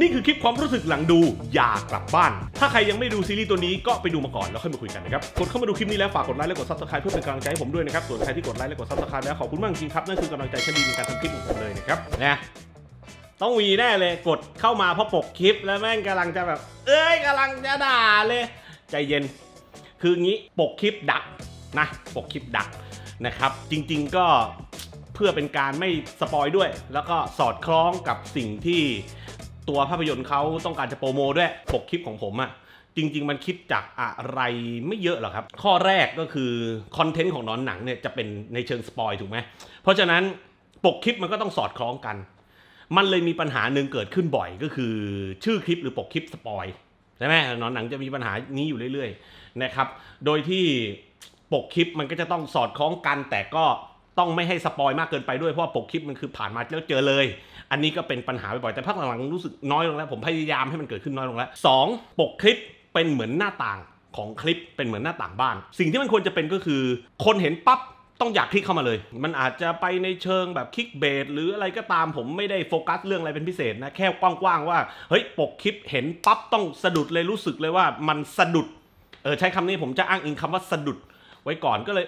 นี่คือคลิปความรู้สึกหลังดูอย่ากลับบ้าน ถ้าใครยังไม่ดูซีรีส์ตัวนี้ก็ไปดูมาก่อน แล้วค่อยมาคุยกันนะครับ กดเข้ามาดูคลิปนี้แล้วฝากกดไลค์และกดซับสไครป์เพื่อเป็นกำลังใจให้ผมด้วยนะครับส่วนใครที่กดไลค์และกดซับสไครป์แล้วขอบคุณมากจริงครับ นั่นคือกำลังใจชั้นดีในการทำคลิปของผมเลยนะครับนะต้องวีแน่เลยกดเข้ามาเพราะปกคลิป แล้วแม่งกำลังจะแบบเอ้ยกำลังจะด่าเลยใจเย็นคืองี้ปกคลิปดักนะปกคลิปดักนะครับจริงๆก็เพื่อเป็นการไม่สปอยด้วย แล้วก็สอดคล้องกับสิ่งที่ตัวภาพยนตร์เขาต้องการจะโปรโมด้วย ปกคลิปของผมอะจริงๆ มันคิดจากอะไรไม่เยอะหรอกครับ ข้อแรกก็คือคอนเทนต์ของนอนหนังเนี่ยจะเป็นในเชิงสปอยถูกไหมเพราะฉะนั้นปกคลิปมันก็ต้องสอดคล้องกัน มันเลยมีปัญหาหนึ่งเกิดขึ้นบ่อยก็คือชื่อคลิปหรือปกคลิปสปอยใช่ไหมนอนหนังจะมีปัญหานี้อยู่เรื่อย ๆ นะครับ โดยที่ปกคลิปมันก็จะต้องสอดคล้องกัน แต่ก็ต้องไม่ให้สปอยมากเกินไปด้วยเพราะว่าปกคลิปมันคือผ่านมาแล้วเจอเลยอันนี้ก็เป็นปัญหาบ่อยๆแต่พักหลังๆรู้สึกน้อยลงแล้วผมพยายามให้มันเกิดขึ้นน้อยลงแล้วสองปกคลิปเป็นเหมือนหน้าต่างของคลิปเป็นเหมือนหน้าต่างบ้าน สิ่งที่มันควรจะเป็นก็คือ คนเห็นปั๊บต้องอยากคลิกเข้ามาเลย มันอาจจะไปในเชิงแบบคลิกเบสหรืออะไรก็ตามผมไม่ได้โฟกัสเรื่องอะไรเป็นพิเศษนะแค่กว้างๆว่าเฮ้ย ปกคลิปเห็นปั๊บต้องสะดุดเลยรู้สึกเลยว่ามันสะดุดเออใช้คำนี้ผมจะอ้างอิงคำว่าสะดุดไว้ก่อนก็เลย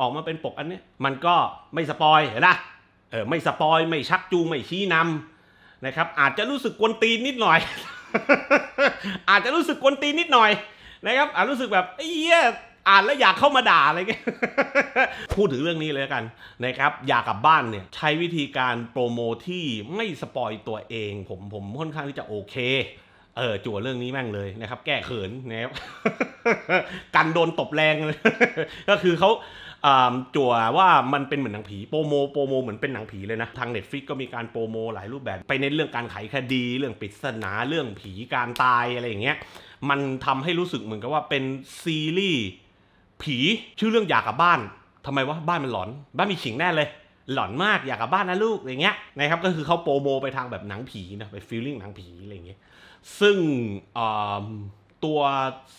ออกมาเป็นปกอันนี้ มันก็ไม่สปอยเห็นนะเออไม่สปอยไม่ชักจูงไม่ชี้นำนะครับ อาจจะรู้สึกกวนตีนนิดหน่อย อาจจะรู้สึกกวนตีนนิดหน่อยนะครับอาจรู้สึกแบบเอ้ยอ่านแล้วอยากเข้ามาด่าอะไรเงี้ยพูดถึงเรื่องนี้เลยแล้วกันนะครับ อยากกลับบ้านเนี่ยใช้วิธีการโปรโมทที่ไม่สปอยตัวเองผมผมค่อนข้างที่จะโอเคเออจั่วเรื่องนี้แม่งเลยนะครับ แก้เขินนะครับกันโดนตบแรงเลยก็คือเขาจั่วว่ามันเป็นเหมือนหนังผีโปรโมโปรโมเหมือนเป็นหนังผีเลยนะทาง Netflix ก็มีการโปรโมหลายรูปแบบ ไปในเรื่องการไขคดีเรื่องปริศนาเรื่องผีการตายอะไรอย่างเงี้ยมันทำให้รู้สึกเหมือนกับว่าเป็นซีรีส์ผีชื่อเรื่องอยากกลับบ้าน ทำไมวะบ้านมันหลอนบ้านมีขิงแน่เลยหลอนมากอยากกลับบ้านนะลูกอย่างเงี้ยนะครับก็คือเขาโปรโมไปทางแบบหนังผีนะไปฟีลลิ่งหนังผีอะไรเงี้ยซึ่งตัว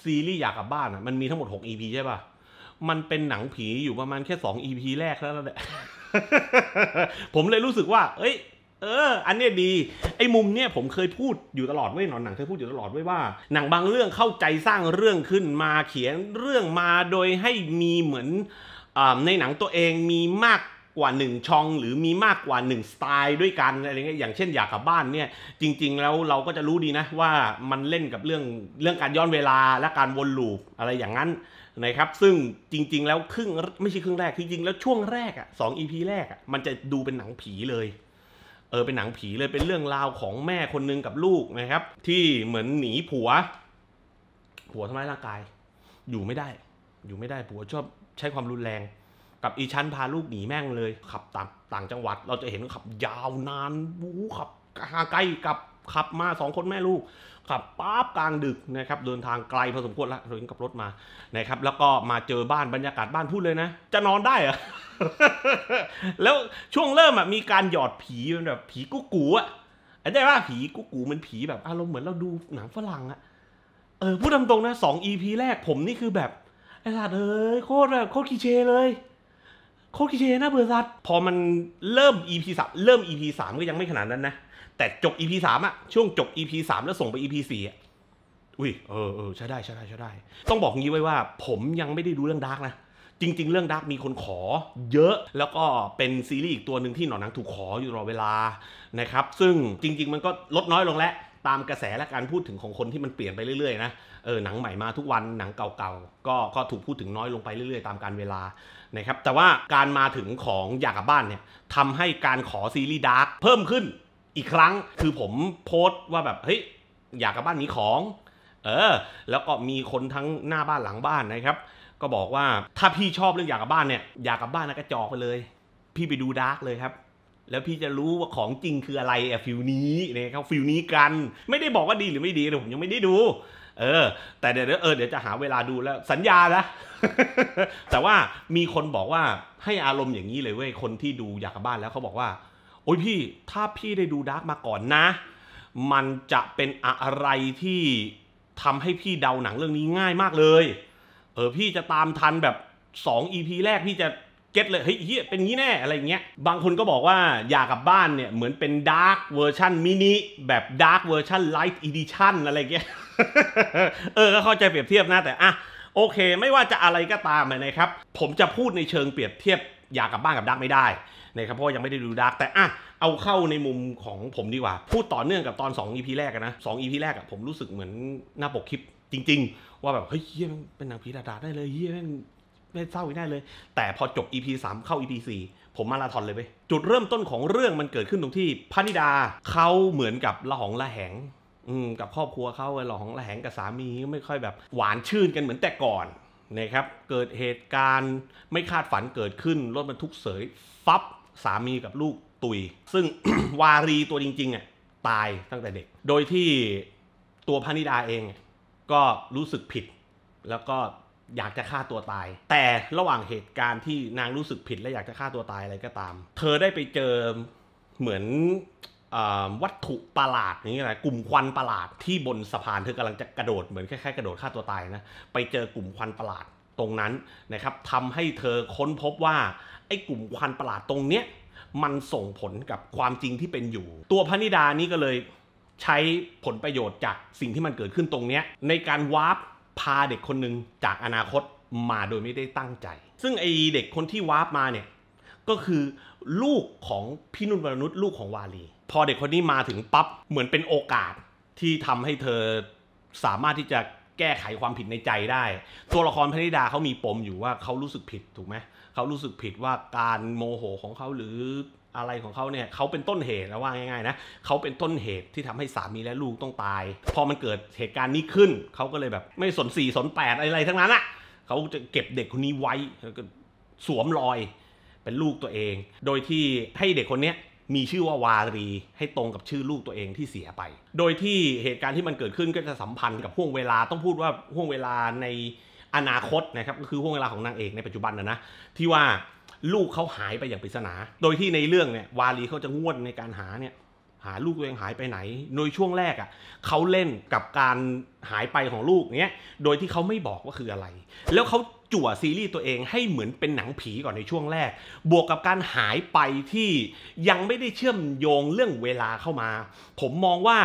ซีรีส์อยากกลับบ้านอ่ะมันมีทั้งหมด 6 EP ใช่ป่ะมันเป็นหนังผีอยู่ประมาณแค่สองอีพีแรกแล้วแหละ ผมเลยรู้สึกว่า เอ้ย เออ อันเนี้ยดี ไอ้มุมเนี้ยผมเคยพูดอยู่ตลอดเว้ยหนอนหนังเคยพูดอยู่ตลอดเว้ยว่า หนังบางเรื่องเข้าใจสร้างเรื่องขึ้นมาเขียนเรื่องมาโดยให้มีเหมือนอในหนังตัวเองมีมากกว่าหงช่อง หรือมีมากกว่าหนึ่งสไตล์ ด้วยกันอะไรเงี้ย อย่างเช่นอยากกลับบ้านเนี่ย จริง ๆแล้วเราก็จะรู้ดีนะ ว่ามันเล่นกับเรื่องเรื่องการย้อนเวลาและการวนลูปอะไรอย่างนั้นนะครับซึ่งจริงๆแล้วครึ่ง ไม่ใช่ครึ่งแรกจริงๆ แล้วช่วงแรกอ่ะสองอีพีแรกอ่ะมันจะดูเป็นหนังผีเลย เออเป็นหนังผีเลยเป็นเรื่องราวของแม่คนนึงกับลูกนะครับ ที่เหมือนหนีผัว ผัวทำร้ายร่างกาย อยู่ไม่ได้ อยู่ไม่ได้ผัวชอบใช้ความรุนแรง กับอีชั้นพาลูกหนีแม่งเลย ขับตามต่างจังหวัดเราจะเห็นขับยาวนานบูขับหาไกลกับขับมาสองคนแม่ลูกขับป๊าบกลางดึกนะครับเดินทางไกลพอสมควรละถึงกับรถมานะครับ แล้วก็มาเจอบ้านบรรยากาศบ้านพูดเลยนะ จะนอนได้อะแล้วช่วงเริ่มอ่ะมีการหยอดผีแบบผีกุ๊กูอ่ะไอ้ได้ว่าผีกุ๊กูมันผีแบบอารมณ์เหมือนเราดูหนังฝรั่งอะเออ พูดตรงๆนะสองอีพีแรกผมนี่คือแบบ ไอ้สัตว์เอ้ยโคตรแบบโคตรคีเชเลย โคตรคีเชนะเบอร์สัตพอมันเริ่มอีพีสามเริ่มอีพีสามก็ยังไม่ขนาดนั้นนะแต่จบ EP สามอะช่วงจบ EP สามแล้วส่งไป EP สี่อะอุ้ยเออเออใช่ได้ใช่ได้ใช่ได้ ต้องบอกงี้ไว้ว่าผมยังไม่ได้ดูเรื่องดาร์กนะ จริง ๆ เรื่องดาร์กมีคนขอเยอะแล้วก็เป็นซีรีส์อีกตัวหนึ่งที่หนอนนังถูกขออยู่รอเวลา นะครับ ซึ่งจริง ๆ มันก็ลดน้อยลงแล้ว ตามกระแสและการพูดถึงของคนที่มันเปลี่ยนไปเรื่อยๆนะเออหนังใหม่มาทุกวันหนังเก่าๆก็ก็ถูกพูดถึงน้อยลงไปเรื่อยๆ ตามการเวลานะครับแต่ว่าการมาถึงของอยากกลับบ้านเนี่ยทำให้การขอซีรีส์ดาร์กเพิ่มขึ้นอีกครั้งคือผมโพสต์ว่าแบบเฮ้ยอยากกลับบ้านมีของเออแล้วก็มีคนทั้งหน้าบ้านหลังบ้านนะครับ ก็บอกว่าถ้าพี่ชอบเรื่องอยากกลับบ้านเนี่ยอยากกลับบ้านนะกระจอกไปเลย พี่ไปดูดาร์กเลยครับ แล้วพี่จะรู้ว่าของจริงคืออะไรอะฟิลนี้เนี่ยเขาฟิลนี้กัน ไม่ได้บอกว่าดีหรือไม่ดีแต่ผมยังไม่ได้ดู เออ แต่ เดี๋ยวเออเดี๋ยวจะหาเวลาดูแล้วสัญญา้ะแต่ว่ามีคนบอกว่าให้อารมณ์อย่างนี้เลยเว้ยคนที่ดูอยากกลับบ้านแล้วเขาบอกว่าโอ้ยพี่ ถ้าพี่ได้ดูดาร์กมาก่อนนะ มันจะเป็นอะไรที่ทำให้พี่เดาหนังเรื่องนี้ง่ายมากเลย เออ พี่จะตามทันแบบ 2 EP แรก พี่จะเก็ตเลย เฮ้ยเฮียเป็นงี้แน่อะไรเงี้ยบางคนก็บอกว่าอยากกลับบ้านเนี่ยเหมือนเป็นดาร์กเวอร์ชันมินิแบบดาร์กเวอร์ชันไลท์อีดิชั่นอะไรเงี้ยเออ ก็เข้าใจเปรียบเทียบนะ แต่อะโอเค ไม่ว่าจะอะไรก็ตามนะครับ ผมจะพูดในเชิงเปรียบเทียบอยากกลับบ้านกับดาร์กไม่ได้นะครับเพราะยังไม่ได้ดูดาร์กแต่อ่ะเอาเข้าในมุมของผมดีกว่า พูดต่อเนื่องกับตอน 2 EP แรกนะสอง EP แรกอะผมรู้สึกเหมือนหน้าปกคลิปจริงๆ ว่าแบบเฮ้ยเฮียเป็นหนังผีดาดได้เลยเฮียไม่เศร้าอีกได้เลย แต่พอจบ EP 3เข้า EP 4ผมมาลาทอนเลยไปจุดเริ่มต้นของเรื่องมันเกิดขึ้นตรงที่พนิดาเขาเหมือนกับละหองละแหงกับครอบครัวเขาหลองละแหงกับสามีไม่ค่อยแบบ หวานชื่นกันเหมือนแต่ก่อนนะครับเกิดเหตุการณ์ไม่คาดฝันเกิดขึ้นรถบรรทุกเสยฟับสามีกับลูกตุย ซึ่งวารีตัวจริงๆอ่ะตายตั้งแต่เด็ก โดยที่ตัวพนิดาเองก็รู้สึกผิด แล้วก็อยากจะฆ่าตัวตาย แต่ระหว่างเหตุการณ์ที่นางรู้สึกผิดและอยากจะฆ่าตัวตายอะไรก็ตาม เธอได้ไปเจอ เหมือนวัตถุประหลาดนี่แหละกลุ่มควันประหลาด ที่บนสะพานเธอกำลังจะกระโดดเหมือนคล้ายๆกระโดดฆ่าตัวตายนะ ไปเจอกลุ่มควันประหลาดตรงนั้นนะครับทำให้เธอค้นพบว่าไอ้กลุ่มควันประหลาดตรงเนี้ยมันส่งผลกับความจริงที่เป็นอยู่ ตัวพระนิดานี่ก็เลยใช้ผลประโยชน์จากสิ่งที่มันเกิดขึ้นตรงเนี้ยในการวาร์ปพาเด็กคนหนึ่งจากอนาคตมาโดยไม่ได้ตั้งใจ ซึ่งไอ้เด็กคนที่วาร์ปมาเนี่ย ก็คือลูกของพี่นุ่นวรนุษย์ลูกของวาลี พอเด็กคนนี้มาถึงปั๊บเหมือนเป็นโอกาสที่ทำให้เธอสามารถที่จะแก้ไขความผิดในใจได้ ตัวละครพนิดาเขามีปมอยู่ว่าเขารู้สึกผิด ถูกไหมเขารู้สึกผิดว่าการโมโหของเขาหรืออะไรของเขาเนี่ยเขาเป็นต้นเหตุ แล้วว่าง่ายๆนะเขาเป็นต้นเหตุที่ทำให้สามีและลูกต้องตายพอมันเกิดเหตุการณ์นี้ขึ้นเขาก็เลยแบบไม่สนสี่สนแปดอะไรทั้งนั้นอะ่ะเขาจะเก็บเด็กคนนี้ไว้แล้วก็สวมรอยเป็นลูกตัวเอง โดยที่ให้เด็กคนนี้เมีชื่อว่าวารี ให้ตรงกับชื่อลูกตัวเองที่เสียไป โดยที่เหตุการณ์ที่มันเกิดขึ้นก็จะสัมพันธ์กับห่วงเวลาต้องพูดว่าห่วงเวลาในอนาคตนะครับก็คือห่วงเวลาของนางเอกในปัจจุบันนะนะที่ว่าลูกเขาหายไปอย่างปริศนา โดยที่ในเรื่องเนี่ยวารีเขาจะง่วนในการหาเนี่ยหาลูกตัวเองหายไปไหนโดยช่วงแรกอะ่ะเขาเล่นกับการหายไปของลูกเนี้ยโดยที่เขาไม่บอกว่าคืออะไรแล้วเขาจั่วซีรีส์ตัวเองให้เหมือนเป็นหนังผีก่อนในช่วงแรก บวกกับการหายไปที่ยังไม่ได้เชื่อมโยงเรื่องเวลาเข้ามา ผมมองว่า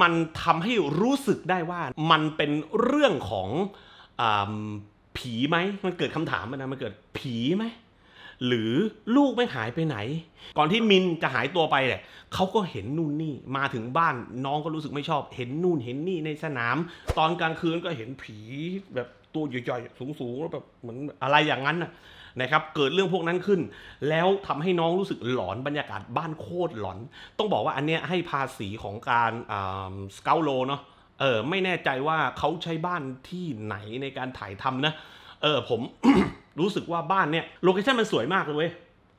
มันทำให้รู้สึกได้ว่า มันเป็นเรื่องของอผีไหม มันเกิดคำถามนะมันเกิดผีไหมหรือลูกไม่หายไปไหน ก่อนที่มินจะหายตัวไปเนี่ยเขาก็เห็นนู่นนี่มาถึงบ้าน น้องก็รู้สึกไม่ชอบ เห็นนู่นเห็นนี่ในสนามตอนกลางคืนก็เห็นผีแบบตัวใหญ่ๆสูงๆแล้วแบบเหมือนอะไรอย่างนั้นนะครับ เกิดเรื่องพวกนั้นขึ้น แล้วทำให้น้องรู้สึกหลอนบรรยากาศบ้านโคตรหลอน ต้องบอกว่าอันเนี้ยให้ภาษีของการอ่สเกลโลเนาะเออไม่แน่ใจว่าเขาใช้บ้านที่ไหนในการถ่ายทำนะ เออผมรู้สึกว่าบ้านเนี่ยโลเคชั่นมันสวยมากเลยเว้ย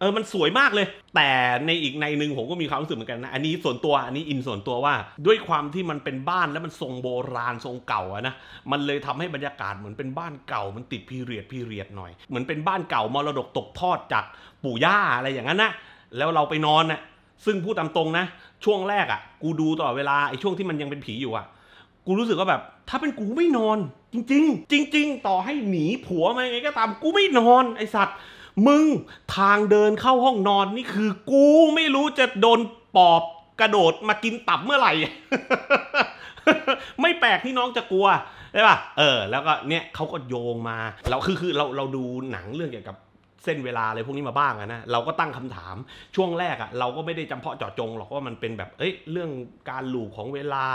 เออ มันสวยมากเลย แต่ในอีกในหนึ่งผมก็มีความรู้สึกเหมือนกันนะ อันนี้ส่วนตัว อันนี้อินส่วนตัวว่าด้วยความที่มันเป็นบ้านแล้วมันทรงโบราณทรงเก่าอะนะ มันเลยทำให้บรรยากาศเหมือนเป็นบ้านเก่า มันติดพีเรียดพีเรียดหน่อย เหมือนเป็นบ้านเก่ามรดกตกทอดจากปู่ย่าอะไรอย่างนั้นนะ แล้วเราไปนอนนะซึ่งพูดตามตรงนะ ช่วงแรกอะ่ะ กูดูตลอดเวลาไอ้ช่วงที่มันยังเป็นผีอยู่อะ่ะ กูรู้สึกว่าแบบ ถ้าเป็นกูไม่นอนจริงๆ จริงๆ ต่อให้หนีผัวมาไงก็ตามกูไม่นอนไอสัตว์มึงทางเดินเข้าห้องนอนนี่คือกูไม่รู้จะโดนปอบกระโดดมากิน ตับเมื่อไหร่ ไม่แปลกที่น้องจะกลัวได้ป่ะเออ แล้วก็เนี่ยเขาก็โยงมาเราคือคือเราเราดูหนังเรื่องเกี่ยวกับเส้นเวลาอะไรพวกนี้มาบ้างนะเราก็ตั้งคำถาม ช่วงแรกอ่ะเราก็ไม่ได้จำเพาะเจาะจงหรอกว่ามันเป็นแบบเอ้ยเรื่องการหลูกของเวลา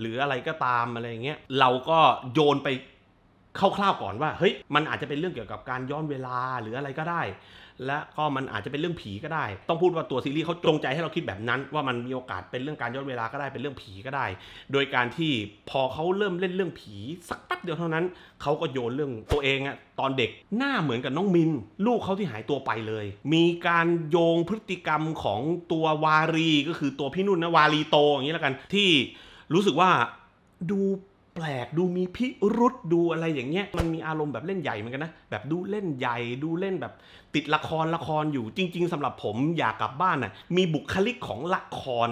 หรืออะไรก็ตามอะไรเงี้ยเราก็โยนไปคร่าวๆก่อนว่าเฮ้ย มันอาจจะเป็นเรื่องเกี่ยวกับการย้อนเวลาหรืออะไรก็ได้และก็มันอาจจะเป็นเรื่องผีก็ได้ ต้องพูดว่าตัวซีรีส์เขาจงใจให้เราคิดแบบนั้น ว่ามันมีโอกาสเป็นเรื่องการย้อนเวลาก็ได้เป็นเรื่องผีก็ได้ โดยการที่พอเขาเริ่มเล่นเรื่องผีสักแป๊บเดียวเท่านั้น เขาก็โยนเรื่องตัวเองอะตอนเด็กหน้าเหมือนกับน้องมินลูกเขาที่หายตัวไปเลย มีการโยงพฤติกรรมของตัววารี ก็คือตัวพี่นุ่นนะวารีโตอย่างนี้แล้วกันที่รู้สึกว่าดูแปลกดูมีพิรุษดูอะไร อย่างเงี้ยมันมีอารมณ์แบบเล่นใหญ่เหมือนกันนะแบบดูเล่นใหญ่ดูเล่นแบบ ติดละครละครอยู่จริง ๆ สำหรับผมอยากกลับบ้านนะ่ะมีบุคลิกของละคร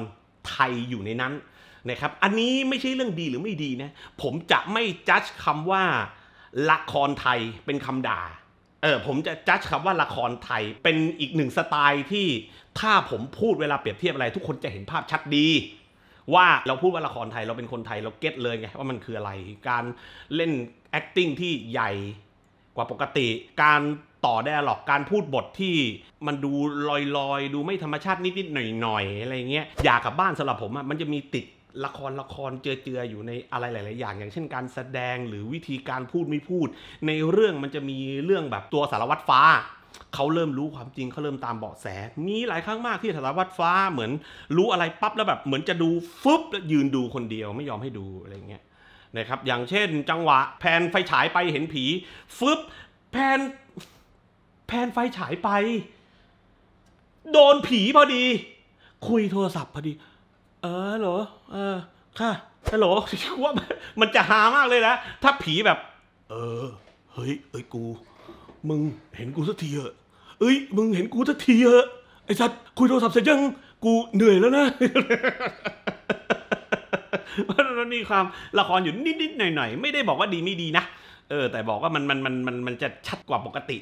ไทยอยู่ในนั้นนะครับอันนี้ไม่ใช่เรื่องดีหรือไม่ดีนะผมจะไม่จัดคำว่า ละครไทยเป็นคำด่าเออผมจะจัดคำว่าละครไทยเป็นอีกหนึ่งสไตล์ที่ถ้าผมพูดเวลาเปรียบเทียบอะไร ทุกคนจะเห็นภาพชัดดีว่าเราพูดว่าละครไทย เราเป็นคนไทยเราเก็ตเลยไงว่ามันคืออะไรการเล่น acting ที่ใหญ่กว่าปกติ การต่อได้หรอกการพูดบทที่มันดูลอย ๆ ดูไม่ธรรมชาตินิดๆหน่อยๆอะไรเงี้ยอยากกลับบ้านสำหรับผมอะมันจะมีติดละครละครเจือเจออยู่ในอะไรหลายๆอย่างอย่างเช่นการแสดงหรือวิธีการพูดไม่พูด ในเรื่องมันจะมีเรื่องแบบตัวสารวัตรฟ้าเขาเริ่มรู้ความจริง เขาเริ่มตามเบาะแสมีหลายครั้งมากที่สารวัตรฟ้าเหมือนรู้อะไรปั๊บแล้วแบบ เหมือนจะดูฟึบแล้วยืนดูคนเดียวไม่ยอมให้ดูอะไรเงี้ยนะครับ อย่างเช่น จังหวะ แพนไฟฉายไปเห็นผี ฟึบแพน แพนไฟฉายไป โดนผีพอดี คุยโทรศัพท์พอดี เออเหรอเออค่ะฮัลโหลว่ามันจะหามากเลยนะถ้าผีแบบ เออ เฮ้ยเอ้ยกูมึงเห็นกูสักทีเหอะเอ้ย มึงเห็นกูสักทีเหอะ ไอ้สัตว์ คุยโทรศัพท์เสร็จยัง กูเหนื่อยแล้วนะเพราะนันนี่ความละครอยู่นิดๆหน่อยๆไม่ได้บอกว่าดีไม่ดีนะ เออแต่บอกว่ามันมันมันมันมันจะชัดกว่าปกติ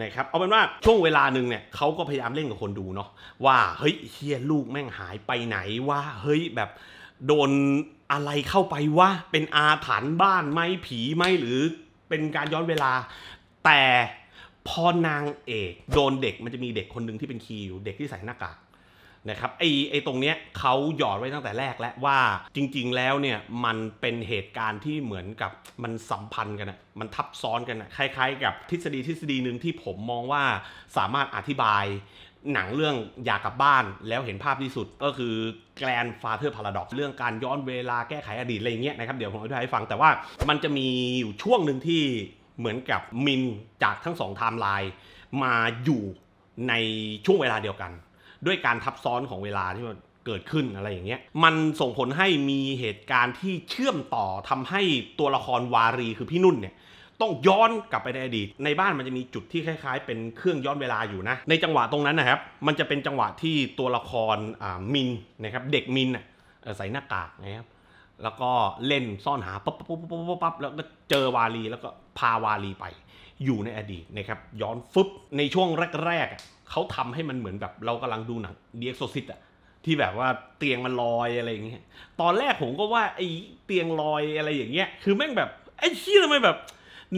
นะครับเอาเป็นว่าช่วงเวลาหนึ่งเนี่ยเขาก็พยายามเล่นกับคนดูเนาะว่าเฮ้ยเฮียลูกแม่งหายไปไหนว่าเฮ้ยแบบโดนอะไรเข้าไปว่าเป็นอาถรรพ์บ้านไหมผีไหมหรือเป็นการย้อนเวลาแต่พอนางเอกโดนเด็กมันจะมีเด็กคนหนึ่งที่เป็นคีอยู่เด็กที่ใส่หน้ากากนะครับไอ้ไอ้ตรงเนี้ยเขาหยอดไว้ตั้งแต่แรกแล้วว่าจริงๆแล้วเนี่ยมันเป็นเหตุการณ์ที่เหมือนกับมันสัมพันธ์กันอะมันทับซ้อนกันอะคล้ายๆกับทฤษฎีทฤษฎีหนึ่งที่ผมมองว่าสามารถอธิบายหนังเรื่องอยากกลับบ้านแล้วเห็นภาพที่สุด ก็คือแกลนฟาเธอร์พาราดอกเรื่อง การย้อนเวลาแก้ไขอดีตอะไรเงี้ยนะครับเดี๋ยวผมอธิบายให้ฟังแต่ว่ามันจะมีอยู่ช่วงหนึ่งที่เหมือนกับมินจากทั้งสองไทม์ไลน์มาอยู่ในช่วงเวลาเดียวกัน ด้วยการทับซ้อนของเวลาที่มันเกิดขึ้นอะไรอย่างเงี้ยมันส่งผลให้มีเหตุการณ์ที่เชื่อมต่อ ทำให้ตัวละครวารีคือพี่นุ่นเนี่ยต้องย้อนกลับไปในอดีต ในบ้านมันจะมีจุดที่คล้ายๆเป็นเครื่องย้อนเวลาอยู่นะ ในจังหวะตรงนั้นนะครับ มันจะเป็นจังหวะที่ตัวละครมินนะครับเด็กมินใส่หน้ากากนะครับแล้วก็เล่นซ่อนหาปั๊บปั๊บปั๊บปั๊บปั๊บแล้วก็เจอวาลีแล้วก็พาวาลีไป อยู่ในอดีตนะครับย้อนฟึบในช่วงแรกๆเขาทำให้มันเหมือนแบบเรากำลังดูหนังเดียกโซซิตอะที่แบบว่าเตียงมันลอยอะไรอย่างเงี้ยตอนแรกผมก็ว่าไอ้เตียงลอยอะไรอย่างเงี้ยคือแม่งแบบไอ้ชี้ทำไมแบบ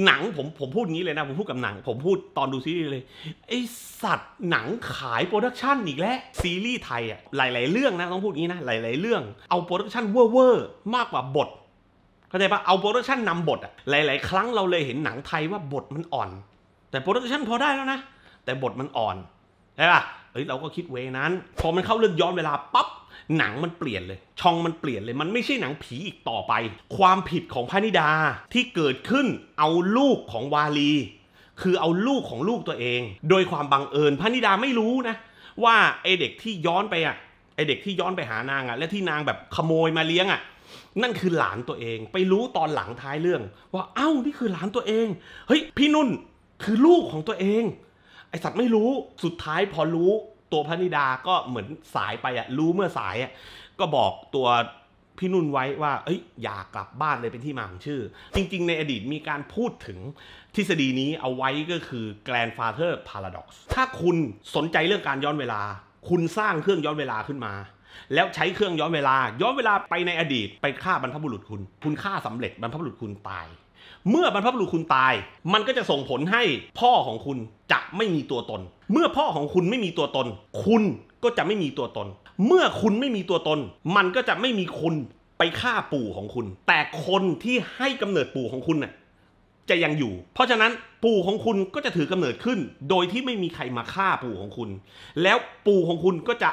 หนังผมผมพูดงี้เลยนะผมพูดกับหนัง ผมพูดตอนดูซีรีส์เลยไอสัตว์หนังขายโปรดักชันอีกแล้ว ซีรีส์ไทยอ่ะหลาย ๆเรื่องนะต้องพูดงี้นะ หลายๆเรื่องเอาโปรดักชันเว่อร์มากกว่าบทเข้าใจปะเอาโปรดักชันนำบทอ่ะหลาย ๆ ครั้งเราเลยเห็นหนังไทยว่าบทมันอ่อนแต่โปรดักชันพอได้แล้วนะ แต่บทมันอ่อนใช่ปะเฮ้ยเราก็คิดเวนั้นพอมันเข้าเรื่องย้อนเวลาปั๊บหนังมันเปลี่ยนเลยช่องมันเปลี่ยนเลยมันไม่ใช่หนังผีอีกต่อไป ความผิดของพานิดาที่เกิดขึ้นเอาลูกของวาลี คือเอาลูกของลูกตัวเอง โดยความบังเอิญพานิดาไม่รู้นะ ว่าไอเด็กที่ย้อนไปอ่ะ ไอเด็กที่ย้อนไปหานางอ่ะและที่นางแบบขโมยมาเลี้ยงอ่ะ นั่นคือหลานตัวเองไปรู้ตอนหลังท้ายเรื่อง ว่าเอ้านี่คือหลานตัวเอง เฮ้ยพี่นุ่นคือลูกของตัวเองไอสัตว์ไม่รู้สุดท้ายพอรู้ตัวพระนิดาก็เหมือนสายไปอะรู้เมื่อสายอะก็บอกตัวพี่นุ่นไว้ว่าเอ้ยอย่ากลับบ้านเลยเป็นที่มาของชื่อ จริง ๆ ในอดีตมีการพูดถึงทฤษฎีนี้เอาไว้ก็คือ grandfather paradox ถ้าคุณสนใจเรื่องการย้อนเวลา คุณสร้างเครื่องย้อนเวลาขึ้นมา แล้วใช้เครื่องย้อนเวลา ย้อนเวลาไปในอดีตไปฆ่าบรรพบุรุษคุณ คุณฆ่าสำเร็จบรรพบุรุษคุณตายเมื่อบรรพบุรุษคุณตาย มันก็จะส่งผลให้พ่อของคุณจะไม่มีตัวตน เมื่อพ่อของคุณไม่มีตัวตน คุณก็จะไม่มีตัวตน เมื่อคุณไม่มีตัวตน มันก็จะไม่มีคุณไปฆ่าปู่ของคุณ แต่คนที่ให้กำเนิดปู่ของคุณน่ะ จะยังอยู่ เพราะฉะนั้นปู่ของคุณก็จะถือกำเนิดขึ้น โดยที่ไม่มีใครมาฆ่าปู่ของคุณ แล้วปู่ของคุณก็จะ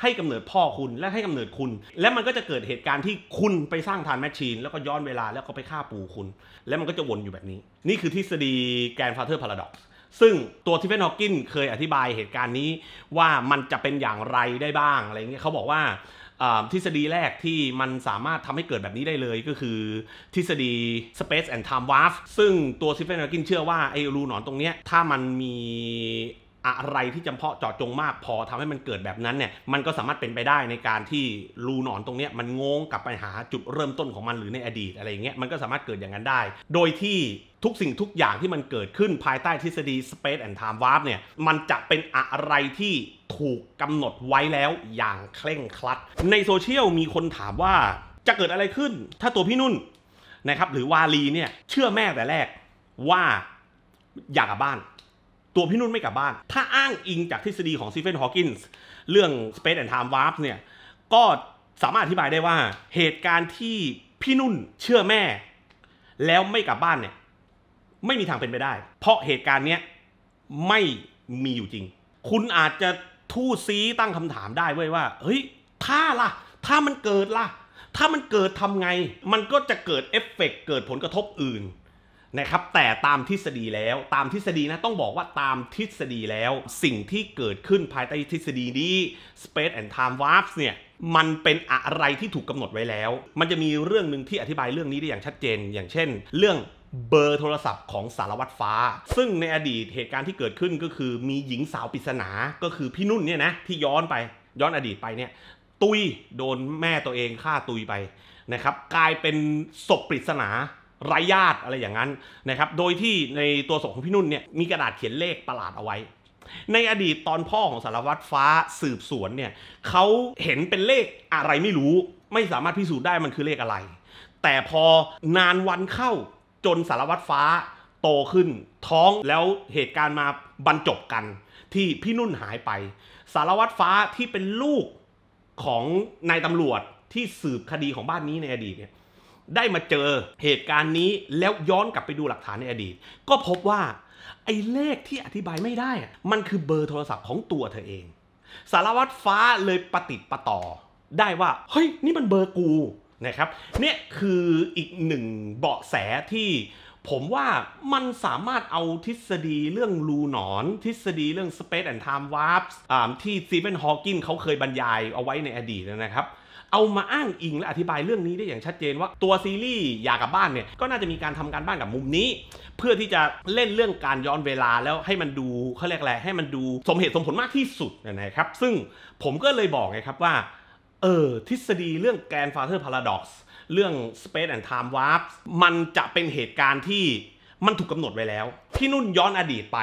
ให้กำเนิดพ่อคุณและให้กำเนิดคุณ และมันก็จะเกิดเหตุการณ์ที่คุณไปสร้างทานแมชชีน แล้วก็ย้อนเวลาแล้วก็ไปฆ่าปู่คุณ แล้วมันก็จะวนอยู่แบบนี้ นี่คือทฤษฎีแกนฟาเธอร์พาราดอกซ์ซึ่งตัวทิฟเฟนฮอกกินเคยอธิบายเหตุการณ์นี้ว่ามันจะเป็นอย่างไรได้บ้างอะไรเงี้ยเขาบอกว่าทฤษฎีแรกที่มันสามารถทำให้เกิดแบบนี้ได้เลยก็คือทฤษฎี Space and Time Warp ซึ่งตัวซิฟเฟนกินเชื่อว่าไอ้รูหนอนตรงเนี้ยถ้ามันมีอะไรที่จำเพาะเจาะจงมากพอทำให้มันเกิดแบบนั้นเนี่ย มันก็สามารถเป็นไปได้ในการที่รูหนอนตรงนี้ มันงงกลับไปหาจุดเริ่มต้นของมันหรือในอดีตอะไรอย่างเงี้ยมันก็สามารถเกิดอย่างนั้นได้ โดยที่ทุกสิ่งทุกอย่างที่มันเกิดขึ้นภายใต้ทฤษฎี Space and Time Warp เนี่ยมันจะเป็นอะไรที่ถูกกำหนดไว้แล้วอย่างเคร่งครัด ในโซเชียลมีคนถามว่าจะเกิดอะไรขึ้น ถ้าตัวพี่นุ่นนะครับหรือวาลีเนี่ยเชื่อแม่แต่แรกว่าอยากกลับบ้านตัวพี่นุ่นไม่กลับบ้าน ถ้าอ้างอิงจากทฤษฎีของซีเฟนฮอว์กินส์เรื่อง Space and Time Warp เนี่ย ก็สามารถอธิบายได้ว่า เหตุการณ์ที่พี่นุ่นเชื่อแม่แล้วไม่กลับบ้านเนี่ยไม่มีทางเป็นไปได้ เพราะเหตุการณ์เนี้ยไม่มีอยู่จริง คุณอาจจะทู่ซีตั้งคำถามได้เว้ยว่า เฮ้ย ถ้าล่ะ ถ้ามันเกิดล่ะ ถ้ามันเกิดทำไง มันก็จะเกิดเอฟเฟกเกิดผลกระทบอื่นนะครับแต่ตามทฤษฎีแล้วตามทฤษฎีนะต้องบอกว่าตามทฤษฎีแล้ว สิ่งที่เกิดขึ้นภายใต้ทฤษฎีนี้ Space and Time Warps เนี่ยมันเป็นอะไรที่ถูกกำหนดไว้แล้ว มันจะมีเรื่องหนึ่งที่อธิบายเรื่องนี้ได้อย่างชัดเจน อย่างเช่น เรื่องเบอร์โทรศัพท์ของสารวัตรฟ้า ซึ่งในอดีตเหตุการณ์ที่เกิดขึ้นก็คือมีหญิงสาวปริศนาก็คือพี่นุ่นเนี่ยนะที่ย้อนไปย้อนอดีตไปเนี่ยตุยโดนแม่ตัวเองฆ่าตุยไปนะครับกลายเป็นศพปริศนาไรยาตอะไรอย่างนั้นนะครับ โดยที่ในตัวศพของพี่นุ่นเนี่ยมีกระดาษเขียนเลขประหลาดเอาไว้ ในอดีตตอนพ่อของสารวัตรฟ้าสืบสวนเนี่ยเขาเห็นเป็นเลขอะไรไม่รู้ ไม่สามารถพิสูจน์ได้มันคือเลขอะไร แต่พอนานวันเข้าจนสารวัตรฟ้า โตขึ้นท้องแล้วเหตุการณ์มาบรรจบกันที่พี่นุ่นหายไป สารวัตรฟ้าที่เป็นลูกของนายตำรวจที่สืบคดีของบ้านนี้ในอดีตเนี่ยได้มาเจอเหตุการณ์นี้แล้วย้อนกลับไปดูหลักฐานในอดีต ก็พบว่าไอ้เลขที่อธิบายไม่ได้ มันคือเบอร์โทรศัพท์ของตัวเธอเอง สารวัตรฟ้าเลยปฏิปต่อ ได้ว่าเฮ้ยนี่มันเบอร์กูนะครับเนี่ยคืออีกหนึ่งเบาะแสที่ผมว่ามันสามารถเอาทฤษฎีเรื่องรูหนอน ทฤษฎีเรื่อง Space and Time w a r p ที่ซีเวนฮอว์กินเขาเคยบรรยายเอาไว้ในอดีตนะครับเอามาอ้างอิงและอธิบายเรื่องนี้ได้อย่างชัดเจนว่าตัวซีรีส์อยากกับบ้านเนี่ยก็น่าจะมีการทำการบ้านกับมุมนี้ เพื่อที่จะเล่นเรื่องการย้อนเวลาแล้วให้มันดูเขาเรียกอะไรให้มันดูสมเหตุสมผลมากที่สุดนะครับซึ่งผมก็เลยบอกไงครับว่าเออทฤษฎีเรื่องแกนฟาเธอร์พาราด็อกซ์เรื่อง Space and Time Warp มันจะเป็นเหตุการณ์ที่มันถูกกำหนดไว้แล้ว พี่นุ่นย้อนอดีตไป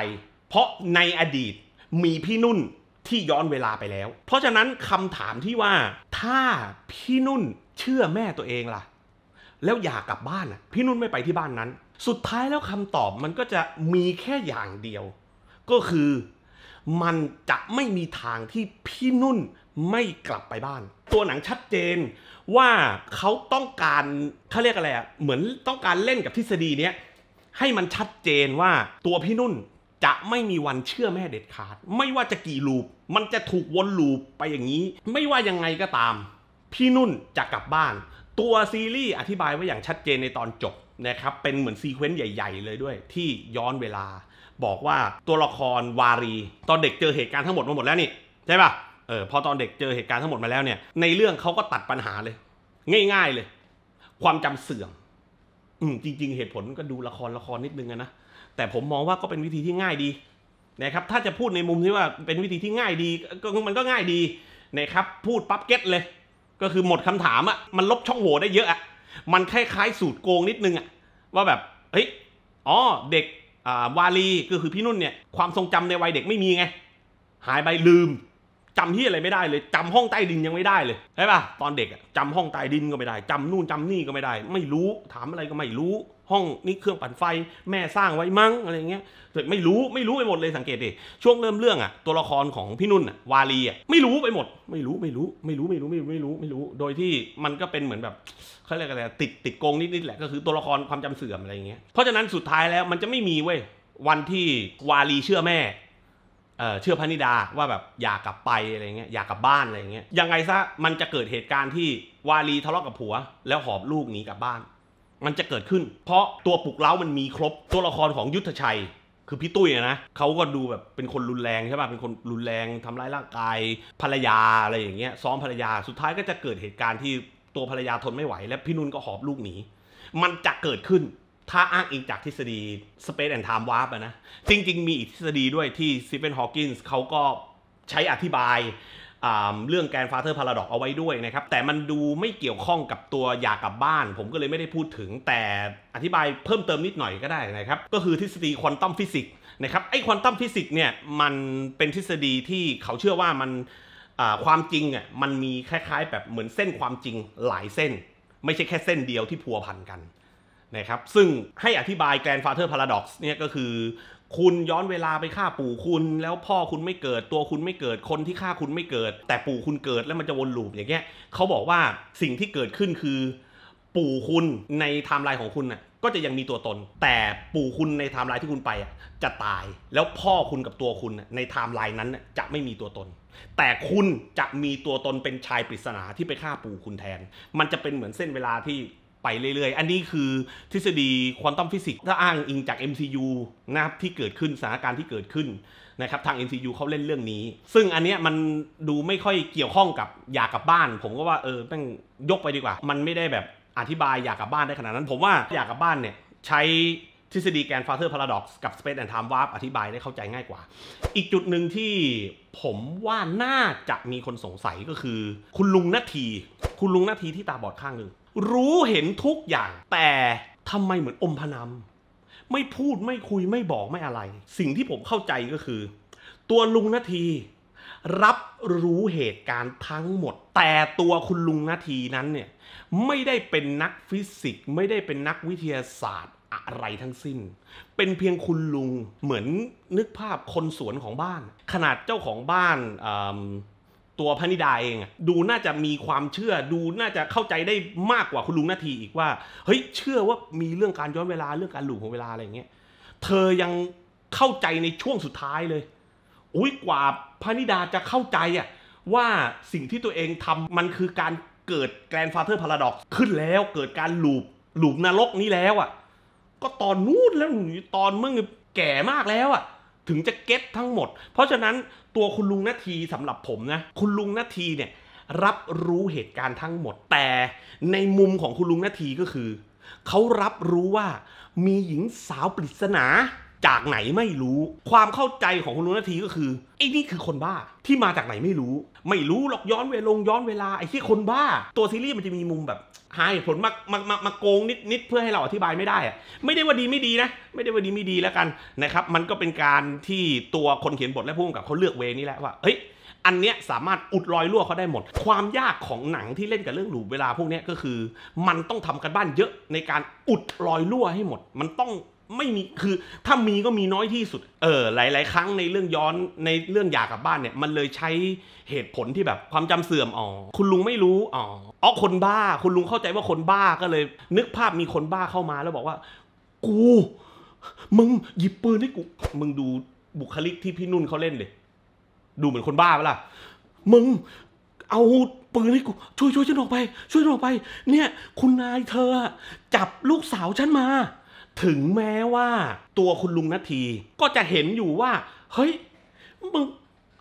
เพราะในอดีตมีพี่นุ่นที่ย้อนเวลาไปแล้ว เพราะฉะนั้นคำถามที่ว่า ถ้าพี่นุ่นเชื่อแม่ตัวเองล่ะ แล้วอยากกลับบ้าน พี่นุ่นไม่ไปที่บ้านนั้น สุดท้ายแล้วคำตอบมันก็จะมีแค่อย่างเดียว ก็คือ มันจะไม่มีทางที่พี่นุ่นไม่กลับไปบ้าน ตัวหนังชัดเจนว่าเขาต้องการเขาเรียกอะไรอ่ะเหมือนต้องการเล่นกับทฤษฎีเนี้ยให้มันชัดเจนว่าตัวพี่นุ่นจะไม่มีวันเชื่อแม่เด็ดขาดไม่ว่าจะกี่ลูป มันจะถูกวนลูปไปอย่างนี้ไม่ว่ายังไงก็ตามพี่นุ่นจะกลับบ้าน ตัวซีรีส์อธิบายไว้อย่างชัดเจนในตอนจบนะครับเป็นเหมือนซีเควนต์ใหญ่ ๆ เลยด้วยที่ย้อนเวลา บอกว่าตัวละครวารีตอนเด็กเจอเหตุการณ์ทั้งหมดมาหมดแล้วนี่ใช่ปะเออพอตอนเด็กเจอเหตุการณ์ทั้งหมดมาแล้วเนี่ยในเรื่องเขาก็ตัดปัญหาเลย ง่ายๆเลย ความจำเสื่อมอืมจริงๆเหตุผลก็ดูละครละครนิดนึงนะแต่ผมมองว่าก็เป็นวิธีที่ง่ายดีนะครับถ้าจะพูดในมุมที่ว่าเป็นวิธีที่ง่ายดี ก็มันก็ง่ายดีนะครับพูดปั๊บเก็ตเลย ก็คือหมดคำถามอะ่ะมันลบช่องโหว่ได้เยอะอะ่ะ มันคล้ายๆสูตรโกงนิดนึงอะ่ะว่าแบบเฮ้ยอ๋อเด็กวาลีก็คือพี่นุ่นเนี่ยความทรงจำในวัยเด็กไม่มีไง หายไปลืมจำที่อะไรไม่ได้เลยจำห้องใต้ดินยังไม่ได้เลยใช่ป่ะตอนเด็กจำห้องใต้ดินก็ไม่ได้จำนู่นจำนี่ก็ไม่ได้ ไม่รู้ถามอะไรก็ไม่รู้ห้องนี่เครื่องปั่นไฟแม่สร้างไว้มั้งอะไรเงี้ยแต่ไม่รู้ไม่รู้ไปหมดเลยสังเกตดิช่วงเริ่มเรื่องอ่ะตัวละครของพี่นุ่นวาลีอ่ะไม่รู้ไปหมดไม่รู้ไม่รู้ไม่รู้ไม่รู้ไม่รู้ไม่รู้ไม่รู้โดยที่มันก็เป็นเหมือนแบบเขาเรียกอะไรติดติดโกงนิดๆแหละก็คือตัวละครความจำเสื่อมอะไรเงี้ยเพราะฉะนั้นสุดท้ายแล้วมันจะไม่มีเว้ยวันที่วาลีเชื่อแม่เชื่อพนิดาว่าแบบอยากกลับไปอะไรเงี้ยอยากกลับบ้านอะไรเงี้ยยังไงซะมันจะเกิดเหตุการณ์ที่วาลีทะเลาะกับผัว แล้วหอบลูกหนีกลับบ้าน มันจะเกิดขึ้น เพราะตัวปลุกเล้ามันมีครบตัวละครของยุทธชัย คือพี่ตุ้ยนะเขาก็ดูแบบเป็นคนรุนแรงใช่ป่ะเป็นคนรุนแรงทำร้ายร่างกาย ภรรยาอะไรอย่างเงี้ยซ้อมภรรยาสุดท้ายก็จะเกิดเหตุการณ์ที่ตัวภรรยาทนไม่ไหว และพี่นุ่นก็หอบลูกหนีมันจะเกิดขึ้นถ้าอ้างอิงจากทฤษฎี Space and Time Warp นะ จริงๆ มีอีกทฤษฎีด้วยที่ซตีเฟนฮอว์กินส์เขาก็ใช้อธิบายเรื่องแกนฟาเธอร์พาราดอกเอาไว้ด้วยนะครับ แต่มันดูไม่เกี่ยวข้องกับตัวอยากกลับบ้าน ผมก็เลยไม่ได้พูดถึงแต่อธิบายเพิ่มเติมนิดหน่อยก็ได้นะครับ ก็คือทฤษฎีควอนตัมฟิสิกส์นะครับไอควอนตัมฟิสิกส์เนี่ย มันเป็นทฤษฎีที่เขาเชื่อว่ามันความจริงอ่ะมันมีคล้ายๆแบบเหมือนเส้นความจริงหลายเส้น ไม่ใช่แค่เส้นเดียวที่พัวพันกันนะครับซึ่งให้อธิบายแกรนฟาเธอร์พาราด็อกซ์เนี่ยก็คือ คุณย้อนเวลาไปฆ่าปู่คุณ แล้วพ่อคุณไม่เกิดตัวคุณไม่เกิดคนที่ฆ่าคุณไม่เกิด แต่ปู่คุณเกิดแล้วมันจะวนลูปอย่างเงี้ยเขาบอกว่าสิ่งที่เกิดขึ้นคือปู่คุณในไทม์ไลน์ของคุณน่ะก็จะยังมีตัวตน แต่ปู่คุณในไทม์ไลน์ที่คุณไปอ่ะจะตายแล้วพ่อคุณกับตัวคุณในไทม์ไลน์นั้นจะไม่มีตัวตน แต่คุณจะมีตัวตนเป็นชายปริศนาที่ไปฆ่าปู่คุณแทน มันจะเป็นเหมือนเส้นเวลาที่ไปเรื่อยๆอันนี้คือทฤษฎีควอนตัมฟิสิกส์ถ้าอ้างอิงจาก MCU นะครับที่เกิดขึ้นสถานการณ์ที่เกิดขึ้นนะครับทาง MCU เขาเล่นเรื่องนี้ ซึ่งอันนี้มันดูไม่ค่อยเกี่ยวข้องกับอยากกลับบ้าน ผมก็ว่าเออต้องยกไปดีกว่า มันไม่ได้แบบอธิบายอยากกลับบ้านได้ขนาดนั้น ผมว่าอยากกลับบ้านเนี่ย ใช้ทฤษฎีแกนฟาเธอร์พาราด็อกซ์กับ Space and Time Warp อธิบายได้เข้าใจง่ายกว่า อีกจุดหนึ่งที่ผมว่าน่าจะมีคนสงสัยก็คือ คุณลุงนาที คุณลุงนาทีที่ตาบอดข้างหนึ่งรู้เห็นทุกอย่าง แต่ทำไมเหมือนอมพนำไม่พูดไม่คุยไม่บอกไม่อะไร สิ่งที่ผมเข้าใจก็คือ ตัวลุงนาที รับรู้เหตุการณ์ทั้งหมด แต่ตัวคุณลุงนาทีนั้นเนี่ย ไม่ได้เป็นนักฟิสิกส์ไม่ได้เป็นนักวิทยาศาสตร์อะไรทั้งสิ้น เป็นเพียงคุณลุงเหมือนนึกภาพคนสวนของบ้าน ขนาดเจ้าของบ้านตัวพนิดาเองดูน่าจะมีความเชื่อดูน่าจะเข้าใจได้มากกว่าคุณลุงนาทีอีกว่าเฮ้ยเชื่อว่ามีเรื่องการย้อนเวลาเรื่องการหลุดของเวลาอะไรเงี้ยเธอยังเข้าใจในช่วงสุดท้ายเลย อุ้ยกว่าพนิดาจะเข้าใจอ่ะว่าสิ่งที่ตัวเองทำมันคือการเกิดแกรนฟาเธอร์พาราดอกขึ้นแล้ว เกิดการหลุดหลุมนรกนี้แล้วอ่ะก็ตอนนู้นแล้วตอนเมื่อแก่มากแล้วอะถึงจะเก็ตทั้งหมด เพราะฉะนั้นตัวคุณลุงนาทีสำหรับผมนะ คุณลุงนาทีเนี่ยรับรู้เหตุการณ์ทั้งหมดแต่ในมุมของคุณลุงนาทีก็คือ เขารับรู้ว่ามีหญิงสาวปริศนาจากไหนไม่รู้ความเข้าใจของคุณลุงนาทีก็คือไอ้นี่คือคนบ้าที่มาจากไหนไม่รู้ ไม่รู้หรอกย้อนเวลง ย้อนเวลาไอ้ที่คนบ้า ตัวซีรีส์มันจะมีมุมแบบหาเหตุผลมามามามาโกงนิดนิดเพื่อให้เราอธิบายไม่ได้อะไม่ได้ว่าดีไม่ดีนะ ไม่ได้ว่าดีไม่ดีแล้วกันนะครับ มันก็เป็นการที่ตัวคนเขียนบทและผู้กำกับเขาเลือกเวนี้แหละว่าเฮ้ยอันเนี้ยสามารถอุดรอยรั่วเขาได้หมด ความยากของหนังที่เล่นกับเรื่องหลูเวลาพวกนี้ก็คือ มันต้องทำกันบ้านเยอะในการอุดรอยรั่วให้หมด มันต้องไม่มีคือ ถ้ามีก็มีน้อยที่สุด เออ หลาย ๆ ครั้งในเรื่องย้อนในเรื่องอยากกลับบ้านเนี่ย มันเลยใช้เหตุผลที่แบบความจำเสื่อมอ๋อคุณลุงไม่รู้อ๋ออ๋อคนบ้า คุณลุงเข้าใจว่าคนบ้าก็เลยนึกภาพมีคนบ้าเข้ามาแล้วบอกว่า กู มึงหยิบปืนให้กูมึงดูบุคลิกที่พี่นุ่นเขาเล่นเลยดูเหมือนคนบ้าเปล่ามึง เอาปืนให้กู ช่วยช่วยฉันออกไป ช่วยฉันออกไป เนี่ย คุณนายเธอจับลูกสาวฉันมาถึงแม้ว่าตัวคุณลุงนาทีก็จะเห็นอยู่ว่าเฮ้ยมึง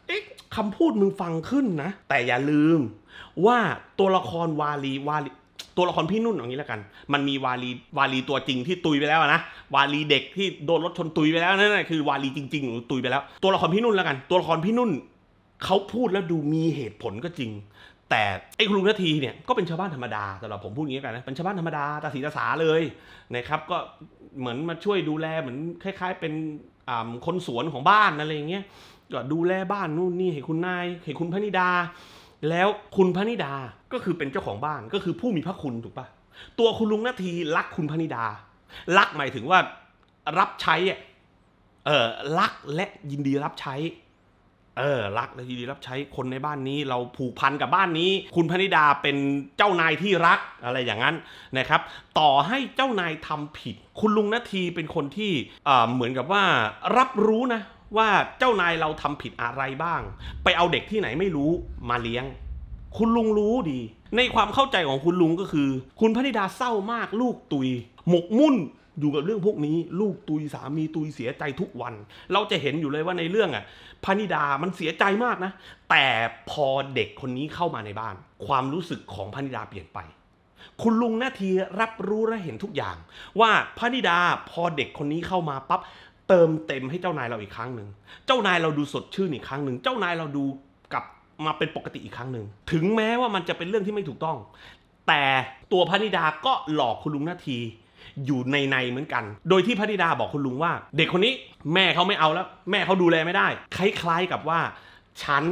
เอ๊ะคำพูดมึงฟังขึ้นนะ แต่อย่าลืมว่าตัวละครวาลีวาลีตัวละครพี่นุ่นอย่างนี้แล้วกัน มันมีวาลีวาลีตัวจริงที่ตุยไปแล้วนะ วาลีเด็กที่โดนรถชนตุยไปแล้วนั่นแหละคือ วาลีจริงๆหรือตุยไปแล้ว ตัวละครพี่นุ่นแล้วกัน ตัวละครพี่นุ่นเขาพูดแล้วดูมีเหตุผลก็จริงแต่ไอ้คุณลุงนาทีเนี่ยก็เป็นชาวบ้านธรรมดาสำหรับผมพูดอย่างนี้กันนะเป็นชาวบ้านธรรมดาตาสีตาสาเลยนะครับ ก็เหมือนมาช่วยดูแลเหมือนคล้ายๆ เป็นคนสวนของบ้านอะไรอย่างเงี้ยก็ดูแลบ้านนู่นนี่เห็นคุณนายเห็นคุณพนิดา แล้วคุณพนิดาก็คือเป็นเจ้าของบ้านก็คือผู้มีพระคุณถูกปะตัวคุณลุงนาที รักคุณพนิดา รักหมายถึงว่ารับใช้เออรักและยินดีรับใช้เออรักและยินดีรับใช้คนในบ้านนี้เราผูกพันกับบ้านนี้ คุณพนิดาเป็นเจ้านายที่รักอะไรอย่างนั้นนะครับ ต่อให้เจ้านายทำผิด คุณลุงนาทีเป็นคนที่เหมือนกับว่ารับรู้นะว่าเจ้านายเราทำผิดอะไรบ้าง ไปเอาเด็กที่ไหนไม่รู้มาเลี้ยง คุณลุงรู้ดี ในความเข้าใจของคุณลุงก็คือ คุณพนิดาเศร้ามากลูกตุยหมกมุ่นอยู่กับเรื่องพวกนี้ลูกตุยสามีตุยเสียใจทุกวัน เราจะเห็นอยู่เลยว่าในเรื่องอ่ะพานิดามันเสียใจมากนะ แต่พอเด็กคนนี้เข้ามาในบ้าน ความรู้สึกของพานิดาเปลี่ยนไป คุณลุงนาทีรับรู้และเห็นทุกอย่าง ว่าพานิดาพอเด็กคนนี้เข้ามาปั๊บเติมเต็มให้เจ้านายเราอีกครั้งหนึ่งเจ้านายเราดูสดชื่นอีกครั้งหนึ่งเจ้านายเราดูกลับมาเป็นปกติอีกครั้งหนึ่งถึงแม้ว่ามันจะเป็นเรื่องที่ไม่ถูกต้อง แต่ตัวพนิดาก็หลอกคุณลุงนาทีอยู่ในในเหมือนกัน โดยที่พระธิดาบอกคุณลุงว่า เด็กคนนี้แม่เขาไม่เอาแล้ว แม่เขาดูแลไม่ได้ คล้าย ๆกับว่า ฉัน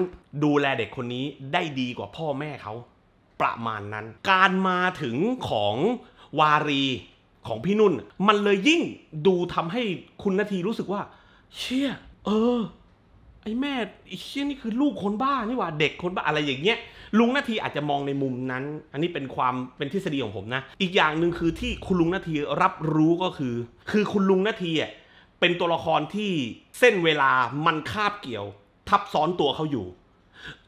ดูแลเด็กคนนี้ได้ดีกว่าพ่อแม่เขา ประมาณนั้น การมาถึงของวารีของพี่นุ่น มันเลยยิ่งดูทำให้คุณนาทีรู้สึกว่า เชี่ยเออไอ้แม่ไอ้เชี่ยนี่คือลูกคนบ้านี่หว่า เด็กคนบ้าอะไรอย่างเงี้ยลุงนาทีอาจจะมองในมุมนั้น อันนี้เป็นความเป็นทฤษฎีของผมนะ อีกอย่างหนึ่งคือที่คุณลุงนาทีรับรู้ก็คือคือคุณลุงนาทีอ่ะเป็นตัวละครที่เส้นเวลามันคาบเกี่ยว ทับซ้อนตัวเขาอยู่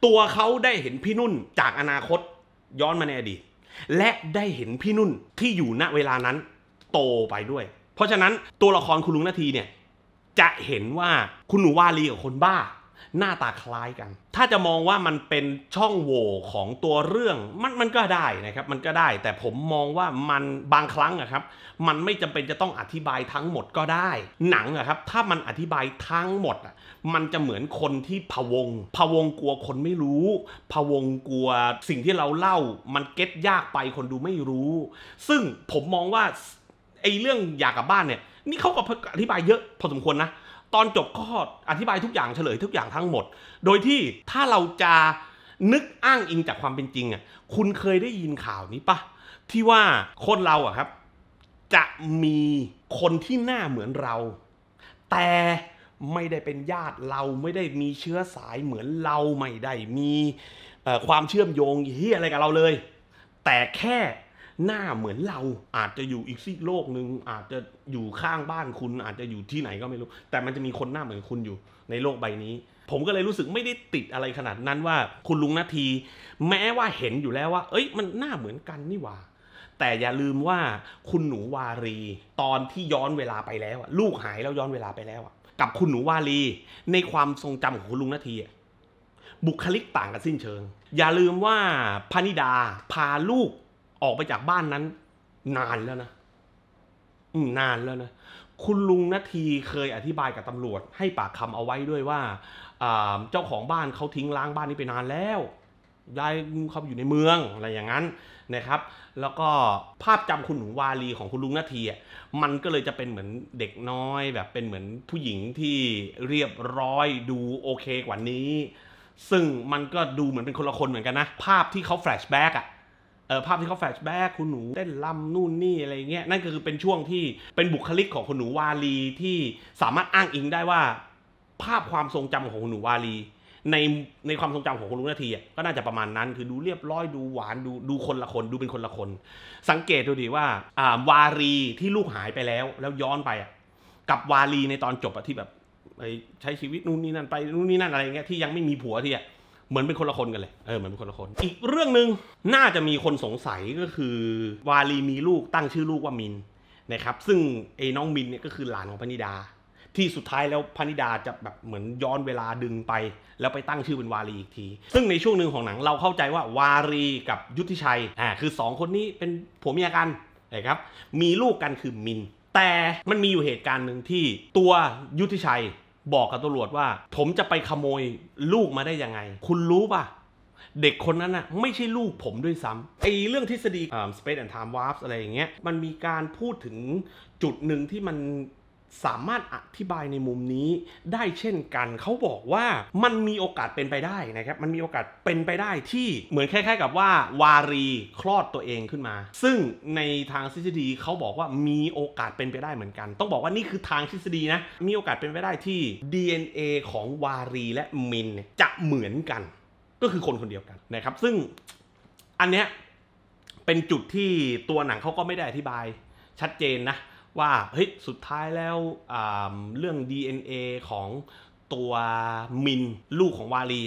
ตัวเขาได้เห็นพี่นุ่นจากอนาคตย้อนมาในอดีตและได้เห็นพี่นุ่นที่อยู่ณเวลานั้น โตไปด้วย เพราะฉะนั้นตัวละครคุณลุงนาทีเนี่ยจะเห็นว่าคุณหนูวาลีกับคนบ้า หน้าตาคล้ายกัน ถ้าจะมองว่ามันเป็นช่องโหว่ของตัวเรื่องมันมันก็ได้นะครับ มันก็ได้ แต่ผมมองว่ามันบางครั้งอะครับ มันไม่จำเป็นจะต้องอธิบายทั้งหมดก็ได้ หนังอะครับถ้ามันอธิบายทั้งหมดอะมันจะเหมือนคนที่พะวงพะวงกลัวคนไม่รู้พะวงกลัวสิ่งที่เราเล่า มันเก็ตยากไปคนดูไม่รู้ ซึ่งผมมองว่าไอ้เรื่องอยากกลับบ้านเนี่ยนี่เขาก็อธิบาย เยอะพอสมควรนะ ตอนจบก็อธิบายทุกอย่างเฉลย ทุกอย่างทั้งหมด โดยที่ถ้าเราจะนึกอ้างอิงจากความเป็นจริงอ่ะ คุณเคยได้ยินข่าวนี้ปะที่ว่าคนเราอ่ะครับ จะมีคนที่หน้าเหมือนเรา แต่ไม่ได้เป็นญาติเราไม่ได้มีเชื้อสายเหมือนเราไม่ได้มีความเชื่อมโยงเฮียอะไรกับเราเลย แต่แค่หน้าเหมือนเราอาจจะอยู่อีกซีกโลกหนึ่งอาจจะอยู่ข้างบ้านคุณ อาจจะอยู่ที่ไหนก็ไม่รู้ แต่มันจะมีคนหน้าเหมือนคุณอยู่ ในโลกใบนี้ ผมก็เลยรู้สึกไม่ได้ติดอะไรขนาดนั้นว่า คุณลุงนาที แม้ว่าเห็นอยู่แล้วว่า เอ้ย มันหน้าเหมือนกันนี่หว่า แต่อย่าลืมว่า คุณหนูวารี ตอนที่ย้อนเวลาไปแล้วลูกหายแล้วย้อนเวลาไปแล้วกับคุณหนูวารีในความทรงจำของคุณลุงนาทีบุคลิกต่างกันสิ้นเชิง อย่าลืมว่าพนิดา พาลูกออกไปจากบ้านนั้นนานแล้วนะอืมนานแล้วนะคุณลุงนาทีเคยอธิบายกับตำรวจให้ปากคำเอาไว้ด้วยว่า เจ้าของบ้านเขาทิ้งล้างบ้านนี้ไปนานแล้วย้ายเขาอยู่ในเมืองอะไรอย่างนั้นนะครับ แล้วก็ภาพจำคุณหนูวาลีของคุณลุงนาทีอ่ะมันก็เลยจะเป็นเหมือนเด็กน้อย แบบเป็นเหมือนผู้หญิงที่เรียบร้อยดูโอเคกว่านี้ ซึ่งมันก็ดูเหมือนเป็นคนละคนเหมือนกันนะภาพที่เขาแฟลชแบ็กอ่ะเออภาพที่เขาแฟชแบ็กคุณหนูเต้นลมนู่นนี่อะไรเงี้ยนั่นก็คือเป็นช่วงที่เป็นบุคลิกของคุณหนูวาลีที่สามารถอ้างอิงได้ว่า ภาพความทรงจำของคุณหนูวาลีในในความทรงจำของคุณลุงนาทีก็น่าจะประมาณนั้น คือดูเรียบร้อยดูหวานดูดูคนละคนดูเป็นคนละคน สังเกตดูดีว่าอ่าวาลีที่ลูกหายไปแล้ว แล้วย้อนไปอ่ะ กับวาลีในตอนจบอ่ะที่แบบใช้ชีวิตนู่นนี่นั่นไปนู่นนี่นั่นอะไรเงี้ยที่ยังไม่มีผัวที่อ่ะเหมือนเป็นคนละคนกันเลย เออเหมือนเป็นคนละคน อีกเรื่องหนึ่งน่าจะมีคนสงสัยก็คือวาลีมีลูกตั้งชื่อลูกว่ามินนะครับซึ่งไอ้น้องมินเนี่ยก็คือหลานของพนิดาที่สุดท้ายแล้วพนิดาจะแบบเหมือนย้อนเวลาดึงไป แล้วไปตั้งชื่อเป็นวารีอีกที ซึ่งในช่วงหนึ่งของหนังเราเข้าใจว่าวารีกับยุทธิชัยอ่าคือ2คนนี้เป็นผัวเมียกันนะครับมีลูกกันคือมิน แต่มันมีอยู่เหตุการณ์หนึ่งที่ตัวยุทธิชัยบอกกับตำรวจว่า ผมจะไปขโมยลูกมาได้ยังไง คุณรู้ป่ะ เด็กคนนั้นน่ะไม่ใช่ลูกผมด้วยซ้ำไอ้เรื่องทฤษฎีอ่า space and time warps อะไรอย่างเงี้ยมันมีการพูดถึงจุดหนึ่งที่มันสามารถอธิบายในมุมนี้ได้เช่นกัน เขาบอกว่ามันมีโอกาสเป็นไปได้นะครับ มันมีโอกาสเป็นไปได้ที่เหมือนคล้ายๆกับว่าวารีคลอดตัวเองขึ้นมา ซึ่งในทางทฤษฎีเขาบอกว่ามีโอกาสเป็นไปได้เหมือนกัน ต้องบอกว่านี่คือทางทฤษฎีนะ มีโอกาสเป็นไปได้ที่ DNA ของวารีและมินจะเหมือนกัน ก็คือคนคนเดียวกันนะครับ ซึ่งอันเนี้ยเป็นจุดที่ตัวหนังเขาก็ไม่ได้อธิบายชัดเจนนะว่าเฮ้ยสุดท้ายแล้วเรื่อง DNA ของตัวมินลูกของวาลี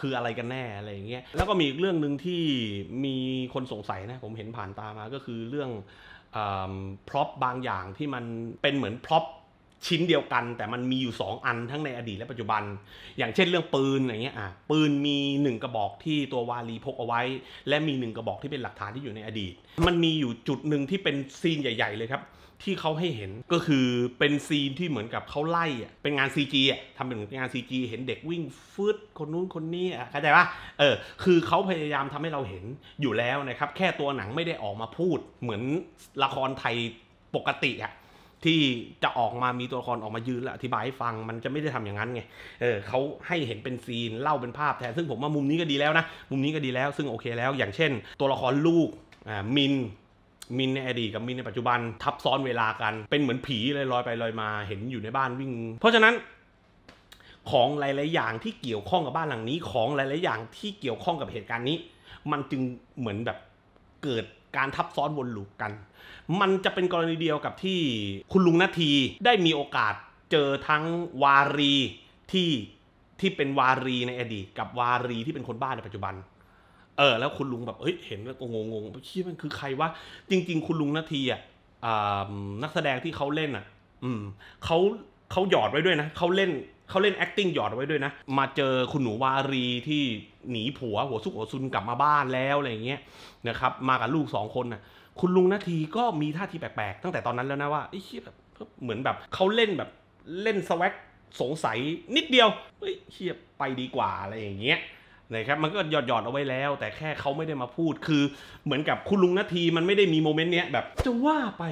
คืออะไรกันแน่อะไรอย่างเงี้ยแล้วก็มีอีกเรื่องหนึ่งที่มีคนสงสัยนะ ผมเห็นผ่านตามาก็คือเรื่องพร็อพบางอย่างที่มันเป็นเหมือนพร็อพชิ้นเดียวกัน แต่มันมีอยู่ 2 อันทั้งในอดีตและปัจจุบัน อย่างเช่นเรื่องปืนอะไรเงี้ยอ่ะปืนมี 1 กระบอกที่ตัววาลีพกเอาไว้ และมี 1 กระบอกที่เป็นหลักฐานที่อยู่ในอดีต มันมีอยู่จุดหนึ่งที่เป็นซีนใหญ่ ๆ เลยครับที่เขาให้เห็นก็คือเป็นซีนที่เหมือนกับเขาไล่อ่ะเป็นงาน CG อ่ะทำเป็นเหมือนงาน CG เห็นเด็กวิ่งฟืดคนนู้นคนนี้อ่ะเข้าใจปะเออคือเขาพยายามทำให้เราเห็นอยู่แล้วนะครับ แค่ตัวหนังไม่ได้ออกมาพูดเหมือนละครไทยปกติอ่ะที่จะออกมามีตัวละครออกมายืนและอธิบายให้ฟังมันจะไม่ได้ทำอย่างนั้นไงเออเขาให้เห็นเป็นซีนเล่าเป็นภาพแทนซึ่งผมว่ามุมนี้ก็ดีแล้วนะ มุมนี้ก็ดีแล้ว ซึ่งโอเคแล้ว อย่างเช่น ตัวละครลูกอ่ามินมินในอดีตกับมินในปัจจุบันทับซ้อนเวลากันเป็นเหมือนผีเลยลอยไปลอยมาเห็นอยู่ในบ้านวิ่ง เพราะฉะนั้น ของหลาย ๆ อย่างที่เกี่ยวข้องกับบ้านหลังนี้ของหลาย ๆ อย่างที่เกี่ยวข้องกับเหตุการณ์นี้ มันจึงเหมือนแบบเกิดการทับซ้อนวนลูปกัน มันจะเป็นกรณีเดียวกับที่คุณลุงนาทีได้มีโอกาสเจอทั้งวารีที่ที่เป็นวารีในอดีตกับวารีที่เป็นคนบ้านในปัจจุบันเออแล้วคุณลุงแบบเฮ้ยเห็นแล้วก็งงงไปชียมันคือใครวะจริงๆ คุณลุงนาทีอ่ะนักแสดงที่เขาเล่นอ่ะ อืมเขาเขาหยอดไว้ด้วยนะเขาเล่นเขาเล่น acting หยอดไว้ด้วยนะมาเจอคุณหนูวารีที่หนีผัวหัวซุกหัวซุนกลับมาบ้านแล้วอะไรเงี้ยนะครับมากับลูกสองคนน่ะคุณลุงนาทีก็มีท่าทีแปลกๆตั้งแต่ตอนนั้นแล้วนะว่าไอ้เชี่ยแบบเหมือนแบบเขาเล่นแบบเล่นสวักสงสัยนิดเดียวเฮ้ยเชี่ยไปดีกว่าอะไรอย่างเงี้ยนะครับมันก็หยอดหยอดเอาไว้แล้ว แต่แค่เขาไม่ได้มาพูด คือ เหมือนกับคุณลุงนาที มันไม่ได้มีโมเมนต์เนี้ยแบบจะว่าไป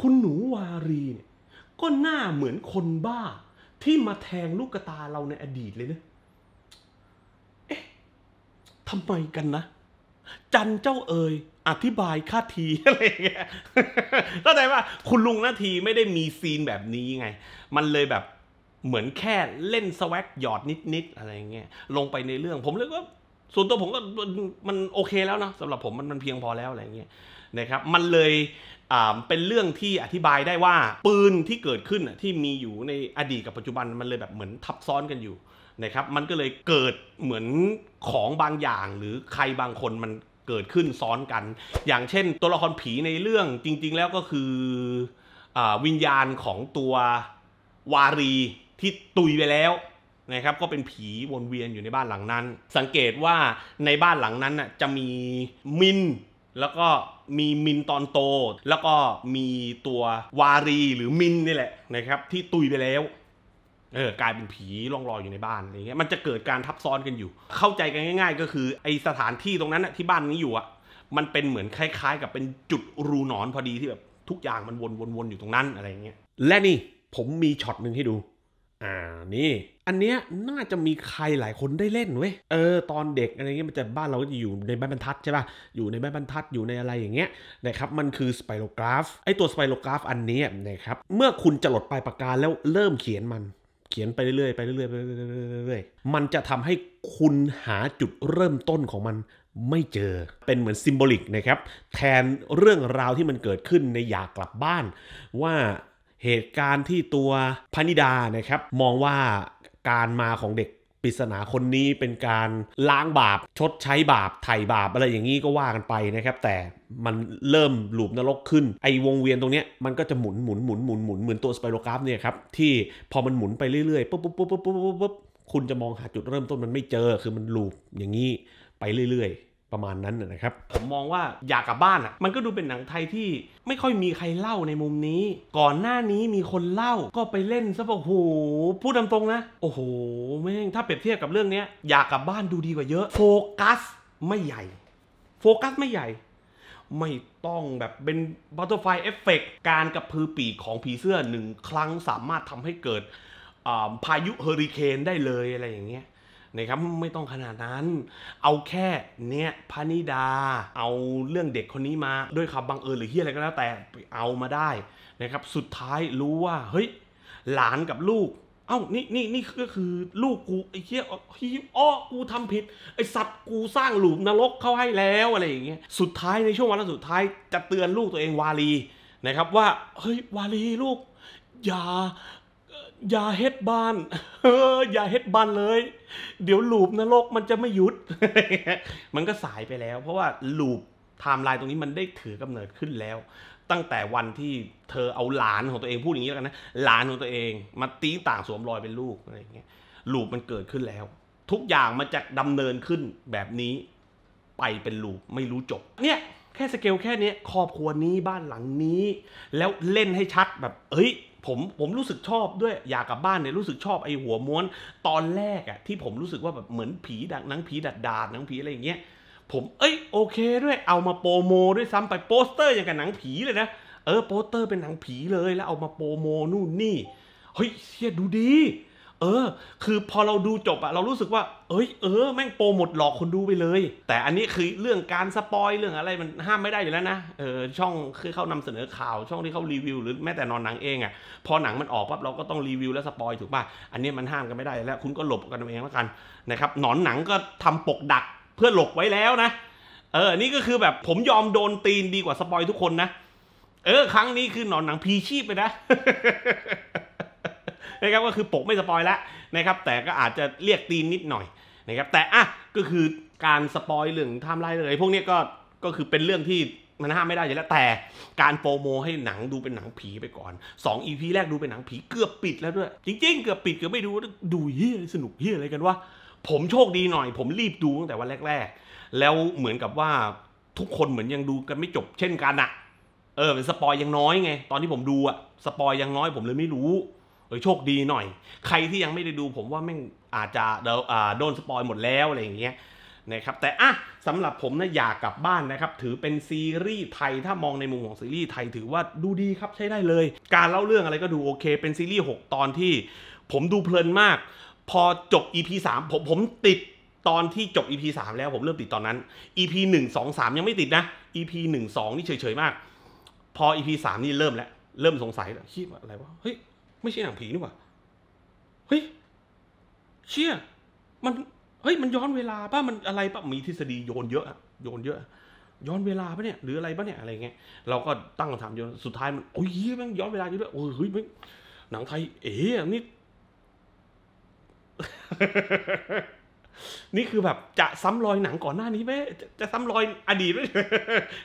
คุณหนูวารีเนี่ยก็หน้าเหมือนคนบ้า ที่มาแทงลูกกตาเราในอดีตเลยนะเอ๊ะทำไมกันนะ จันเจ้าเอ๋ยอธิบายค่าทีอะไรเงี้ยเข้าใจว่า คุณลุงนาทีไม่ได้มีซีนแบบนี้ไง มันเลยแบบเหมือนแค่เล่นสวักหยอดนิดๆ อะไรเงี้ย ลงไปในเรื่องผมเลยกาส่วนตัวผมก็มันโอเคแล้วเนาะสำหรับผมมันมันเพียงพอแล้วอะไรเงี้ยนะครับมันเลยเป็นเรื่องที่อธิบายได้ว่าปืนที่เกิดขึ้นที่มีอยู่ในอดีตกับปัจจุบันมันเลยแบบเหมือนทับซ้อนกันอยู่นะครับมันก็เลยเกิดเหมือนของบางอย่างหรือใครบางคนมันเกิดขึ้นซ้อนกัน อย่างเช่นตัวละครผีในเรื่องจริงๆ แล้วก็คืออวิญญาณของตัววารีที่ตุยไปแล้วนะครับ ก็เป็นผีวนเวียนอยู่ในบ้านหลังนั้น สังเกตว่าในบ้านหลังนั้นน่ะจะมีมิน แล้วก็มีมินตอนโตแล้วก็มีตัววารี หรือมินนี่แหละนะครับ ที่ตุยไปแล้วเออกลายเป็นผีล่องลอยอยู่ในบ้านอะไรเงี้ย มันจะเกิดการทับซ้อนกันอยู่ เข้าใจกันง่าย ๆ ก็คือไอสถานที่ตรงนั้นที่บ้านนี้อยู่อ่ะ มันเป็นเหมือนคล้าย ๆ กับเป็นจุดรูหนอนพอดีที่แบบทุกอย่างมันวนๆอยู่ตรงนั้นอะไรเงี้ยและนี่ผมมีช็อตหนึ่งให้ดูอ่านี่อันเนี้ยน่าจะมีใครหลายคนได้เล่นเว้ยเออตอนเด็กอะไรเงี้ยมันจะบ้านเราก็จะอยู่ในบ้านบรรทัดใช่ป่ะอยู่ในบ้านบรรทัดอยู่ในอะไรอย่างเงี้ยนะครับมันคือสไปโรกราฟไอตัวสไปโรกราฟอันนี้นะครับเมื่อคุณจะหลดปลายปากกาแล้วเริ่มเขียนมัน เขียนไปเรื่อยไปเรื่อยไปเรื่อยมันจะทำให้คุณหาจุดเริ่มต้นของมันไม่เจอเป็นเหมือนซิมโบลิกนะครับแทนเรื่องราวที่มันเกิดขึ้นในอยากกลับบ้านว่าเหตุการณ์ที่ตัวพนิดานะครับ มองว่าการมาของเด็กปริศนาคนนี้เป็นการล้างบาปชดใช้บาปไถ่บาปอะไรอย่างนี้ก็ว่ากันไปนะครับแต่มันเริ่มหลุมนรกขึ้นไอวงเวียนตรงนี้มันก็จะหมุนหมุนหมุนหมุนหมุนเหมือนตัวสไปโรกราฟเนี่ยครับที่พอมันหมุนไปเรื่อยๆปุ๊บปุ๊บปุ๊บปุ๊บปุ๊บปุ๊บคุณจะมองหาจุดเริ่มต้นมันไม่เจอคือมันหลุมอย่างนี้ไปเรื่อย ๆประมาณนั้นนะครับ ผมมองว่าอยากกลับบ้านอ่ะมันก็ดูเป็นหนังไทยที่ไม่ค่อยมีใครเล่าในมุมนี้ ก่อนหน้านี้มีคนเล่าก็ไปเล่นซะโอ้โหพูดตามตรงนะ โอ้โหแม่งถ้าเปรียบเทียบกับเรื่องนี้อยากกลับบ้านดูดีกว่าเยอะ โฟกัสไม่ใหญ่ โฟกัสไม่ใหญ่ ไม่ต้องแบบเป็นบัตเตอร์ไฟเอฟเฟกการกระพือปีกของผีเสื้อหนึ่งครั้งสามารถทำให้เกิดพายุเฮอริเคนได้เลยอะไรอย่างเงี้ยนะครับไม่ต้องขนาดนั้น เอาแค่เนี่ยพานิดาเอาเรื่องเด็กคนนี้มาด้วยคำบังเอิญหรือเฮียอะไรก็แล้ว แต่เอามาได้นะครับ สุดท้ายรู้ว่าเฮ้ยหลานกับลูกเอ้านี่นี่นี่ก็คือลูกกูไอ้เฮี้ยฮีอ้อกูทำผิดไอ้สัตว์กูสร้างหลุมนรกเข้าให้แล้วอะไรอย่างเงี้ยสุดท้ายในช่วงวันสุดท้ายจะเตือนลูกตัวเองวาลีนะครับว่าเฮ้ยวาลีลูก อย่าอย่าเฮ็ดบ้าน เอออย่าเฮ็ดบ้านเลย เดี๋ยวลูปนรกมันจะไม่หยุด มันก็สายไปแล้ว เพราะว่าลูปไทม์ไลน์ตรงนี้มันได้ถือกำเนิดขึ้นแล้ว ตั้งแต่วันที่เธอเอาหลานของตัวเอง พูดอย่างนี้แล้วกันนะ หลานของตัวเอง มาตี ต่างสวมรอย เป็นลูกอะไรอย่างเงี้ยลูปมันเกิดขึ้นแล้ว ทุกอย่างมันจะดำเนินขึ้นแบบนี้ ไปเป็นลูปไม่รู้จบเนี่ยแค่สเกลแค่นี้ครอบครัวนี้บ้านหลังนี้ แล้วเล่นให้ชัดแบบเอ้ยผม ผมรู้สึกชอบด้วย อยากกลับบ้านเนี่ยรู้สึกชอบไอ้หัวม้วนตอนแรกอะที่ผมรู้สึกว่าแบบเหมือนผีดักหนังผีดัดดาดหนังผีอะไรอย่างเงี้ยผมเอ้ยโอเค ด้วยเอามาโปรโมด้วยซ้ำไปโปสเตอร์อย่างกับหนังผีเลยนะ เออโปสเตอร์เป็นหนังผีเลยแล้วเอามาโปรโมนู่นนี่เฮ้ยเชี่ยดูดีเออ คือพอเราดูจบอะเรารู้สึกว่า เอ้ย เออ แม่งโปรหมดหลอกคนดูไปเลย แต่อันนี้คือเรื่องการสปอยเรื่องอะไรมันห้ามไม่ได้อยู่แล้วนะ เออช่องคือเขานำเสนอข่าว ช่องที่เขารีวิว หรือแม้แต่นอนหนังเองอะพอหนังมันออกปั๊บเราก็ต้องรีวิวและสปอยถูกป่ะ อันนี้มันห้ามกันไม่ได้แล้ว คุณก็หลบกันเองแล้วกันนะครับหนอนหนังก็ทำปกดักเพื่อหลบไว้แล้วนะเออ นี่ก็คือแบบผมยอมโดนตีนดีกว่าสปอยทุกคนนะ เออครั้งนี้คือหนอนหนังพีชีพไปนะนะครับก็คือปกไม่สปอยแล้วนะครับแต่ก็อาจจะเรียกตีนนิดหน่อยนะครับแต่อ่ะก็คือการสปอยเรื่องทม์ไลน์ไรพวกนี้ก็ก็คือเป็นเรื่องที่มันห้ามไม่ได้อยู่แล้วแต่การโปรโมให้หนังดูเป็นหนังผีไปก่อน 2 EP แรกดูเป็นหนังผีเกือบปิดแล้วด้วยจริง ๆ เกือบปิดเกือบไม่ดูดูเฮียสนุกเฮียอะไรกันวะผมโชคดีหน่อย ผมรีบดูตั้งแต่วันแรก ๆ แล้วเหมือนกับว่าทุกคนเหมือนยังดูกันไม่จบเช่นกันอะเออเป็นสปอยยังน้อยไงตอนที่ผมดูอะสปอยยังน้อย ผมเลยไม่รู้เออโชคดีหน่อย ใครที่ยังไม่ได้ดูผมว่าแม่งอาจจะโดน สปอยหมดแล้ว อะไรอย่างเงี้ยนะครับแต่อ่ะสำหรับผม นะอยากกลับบ้านนะครับถือเป็นซีรีส์ไทยถ้ามองในมุมของซีรีส์ไทยถือว่าดูดีครับใช้ได้เลย การเล่าเรื่องอะไรก็ดูโอเค เป็นซีรีส์6ตอนที่ ผมดูเพลินมาก พอจบ EP 3ผมผมติดตอนที่จบ EP 3แล้วผมเริ่มติดตอนนั้น EP 1 2 3 ยังไม่ติดนะ EP 1 2นี่เฉยๆมาก พอ EP 3นี่เริ่มแล้วเริ่มสงสัยแล้วคิดอะไรวะเฮ้ยไม่ใช่หนังผีนี่หว่าเฮ้ยเชี่ยมัน เฮ้ย มันย้อนเวลาป่ะมันอะไรป่ะมีทฤษฎีโยนเยอะ โยนเยอะ ย้อนเวลาป่ะเนี่ย หรืออะไรป่ะเนี่ย อะไรเงี้ย เราก็ตั้งคำถามโยน สุดท้ายมันโอ้ยมันย้อนเวลาอยู่ด้วยโอ้ยเฮ้ยหนังไทยเอ๋นี่ นี่คือแบบจะซ้ำรอยหนังก่อนหน้านี้ไหมจะซ้ำรอย อดีตไหม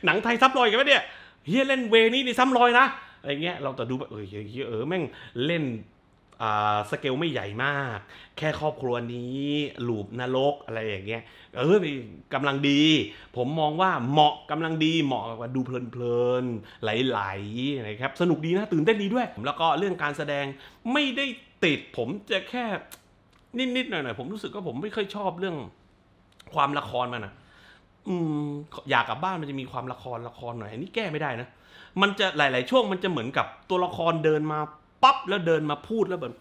หนังไทยซ้ำรอยกันไหมเนี่ยเฮียเล่นเว นี้นี่ ซ้ำรอยนะอะไรเงี้ยเราแต่ดูแบบเออเออแม่งเล่นสเกลไม่ใหญ่มาก แค่ครอบครัวนี้ลูบนรกอะไรอย่างเงี้ยเออกำลังดี ผมมองว่าเหมาะกำลังดี เหมาะกับดูเพลินๆไหลๆนะครับ สนุกดีนะตื่นเต้นดีด้วยแล้วก็เรื่องการแสดงไม่ได้ติดผมจะแค่ นิดๆหน่อยๆผมรู้สึกว่าผมไม่ค่อยชอบเรื่อง ความละครมันะอืม อยากกลับบ้านมันจะมีความละครละครหน่อยอันนี้แก้ไม่ได้นะมันจะหลาย ๆ ช่วงมันจะเหมือนกับตัวละครเดินมาปั๊บแล้วเดินมาพูดแล้วแบบ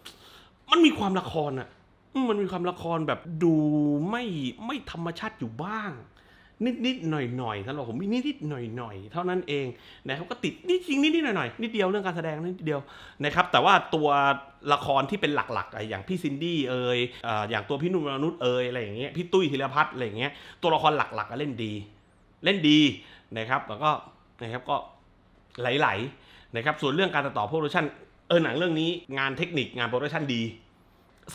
มันมีความละครอะมันมีความละครแบบดูไม่ไม่ธรรมชาติอยู่บ้าง นิดนิดหน่อยหน่อยสรับผมนิดนิดหน่อยหน่อยเท่านั้นเองนะครับก็ติดนิดจริงนิดนิดหน่อยหน่อยนิดเดียวเรื่องการแสดงนิดเดียวนะครับ แต่ว่าตัวละครที่เป็นหลัก ๆอย่าง พี่ซินดี้เอยอย่างตัวพี่นุ่มมนุษย์เอยอะไรอย่างเงี้ยพี่ตุ้ยธีรพัฒน์อะไรอย่างเงี้ยตัวละครหลักๆก็เล่นดี เล่นดีนะครับ แล้วก็นะครับก็ไหลๆนะครับส่วนเรื่องการตัดต่อโปรดักชันเออหนังเรื่องนี้ งานเทคนิคงานโปรดักชันดี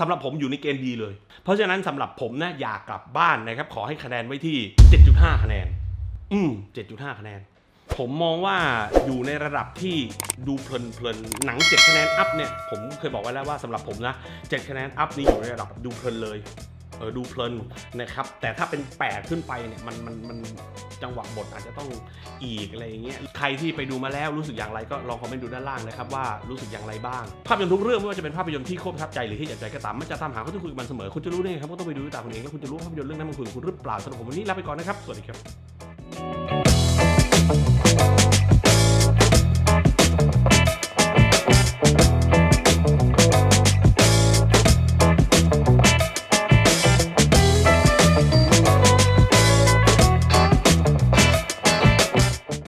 สำหรับผมอยู่ในเกณฑ์ดี เลย เพราะฉะนั้นสำหรับผมนะอยากกลับบ้านนะครับขอให้คะแนนไว้ที่ 7.5 คะแนน อืม7.5 คะแนน ผมมองว่าอยู่ในระดับที่ดูเพลินๆ หนัง 7 คะแนนอัพเนี่ยผมเคยบอกไว้แล้วว่าสำหรับผมนะ 7 คะแนนอัพนี่อยู่ในระดับดูเพลินเลยเออดูเพลินนะครับแต่ถ้าเป็น8ขึ้นไปเนี่ยมันมันมันจังหวะบทอาจจะต้องอีกอะไรอย่างเงี้ยใครที่ไปดูมาแล้วรู้สึกอย่างไรก็ลองคอมเมนต์ดูด้านล่างนะครับว่ารู้สึกอย่างไรบ้าง ภาพยนตร์ทุกเรื่องไม่ว่าจะเป็นภาพยนตร์ที่โคตรทับใจหรือที่อยากใจก็ตามมันจะตามหาข้อที่คุยมันเสมอ คุณจะรู้ได้ไงครับ่าต้อง ไปดูด้วยตาคุณเองแล้วคุณจะรู้ภาพยนตร์เรื่องนั้นมันคุยคุณหรือเปล่าสำหรับผมวันนี้ลาไปก่อนนะครับสวัสดีครับ